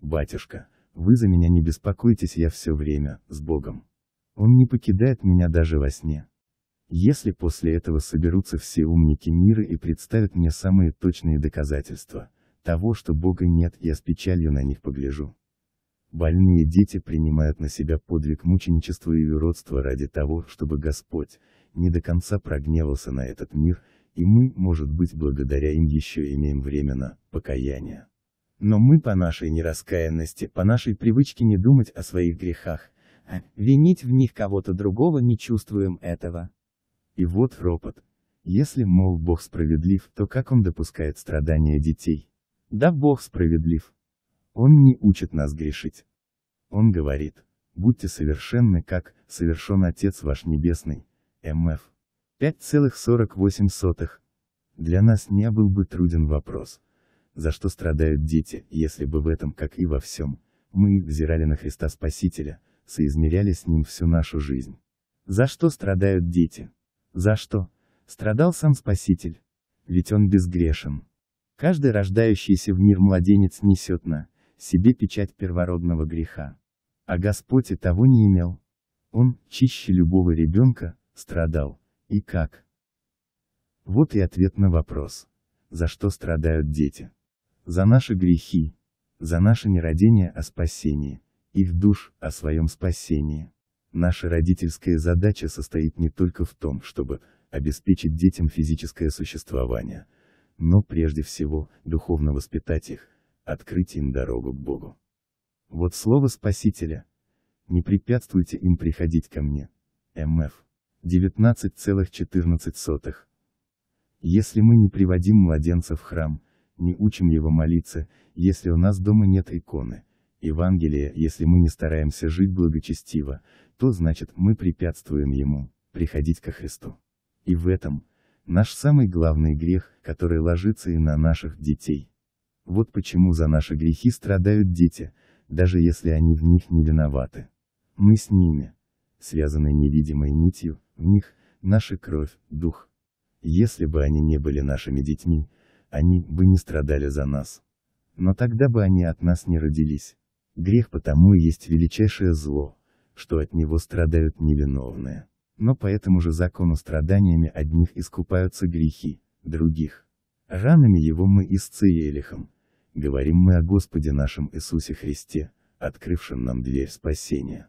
«Батюшка, вы за меня не беспокойтесь, я все время, с Богом. Он не покидает меня даже во сне». Если после этого соберутся все умники мира и представят мне самые точные доказательства, того, что Бога нет, я с печалью на них погляжу. Больные дети принимают на себя подвиг мученичества и юродства ради того, чтобы Господь, не до конца прогневался на этот мир, и мы, может быть, благодаря им еще имеем время на покаяние. Но мы по нашей нераскаянности, по нашей привычке не думать о своих грехах, а винить в них кого-то другого не чувствуем этого. И вот ропот. Если, мол, Бог справедлив, то как он допускает страдания детей? Да Бог справедлив. Он не учит нас грешить. Он говорит, будьте совершенны, как совершен Отец ваш Небесный. МФ. 5,48. Для нас не был бы труден вопрос, за что страдают дети, если бы в этом, как и во всем, мы взирали на Христа Спасителя, соизмеряли с Ним всю нашу жизнь. За что страдают дети? За что? Страдал сам Спаситель. Ведь он безгрешен. Каждый рождающийся в мир младенец несет на себе печать первородного греха. А Господь и того не имел. Он, чище любого ребенка, страдал. И как? Вот и ответ на вопрос. За что страдают дети? За наши грехи. За наше нерадение о спасении. Их душ о своем спасении. Наша родительская задача состоит не только в том, чтобы обеспечить детям физическое существование, но прежде всего, духовно воспитать их, открыть им дорогу к Богу. Вот слово Спасителя. Не препятствуйте им приходить ко мне. МФ. 19,14. Если мы не приводим младенца в храм, не учим его молиться, если у нас дома нет иконы, Евангелия, если мы не стараемся жить благочестиво, то значит мы препятствуем ему приходить ко Христу. И в этом, наш самый главный грех, который ложится и на наших детей. Вот почему за наши грехи страдают дети, даже если они в них не виноваты. Мы с ними, связаны невидимой нитью, в них, наша кровь, дух. Если бы они не были нашими детьми, они бы не страдали за нас. Но тогда бы они от нас не родились. Грех потому и есть величайшее зло, что от него страдают невиновные. Но по этому же закону страданиями одних искупаются грехи, других. Ранами его мы исцелили хом говорим мы о Господе нашем Иисусе Христе, открывшем нам дверь спасения.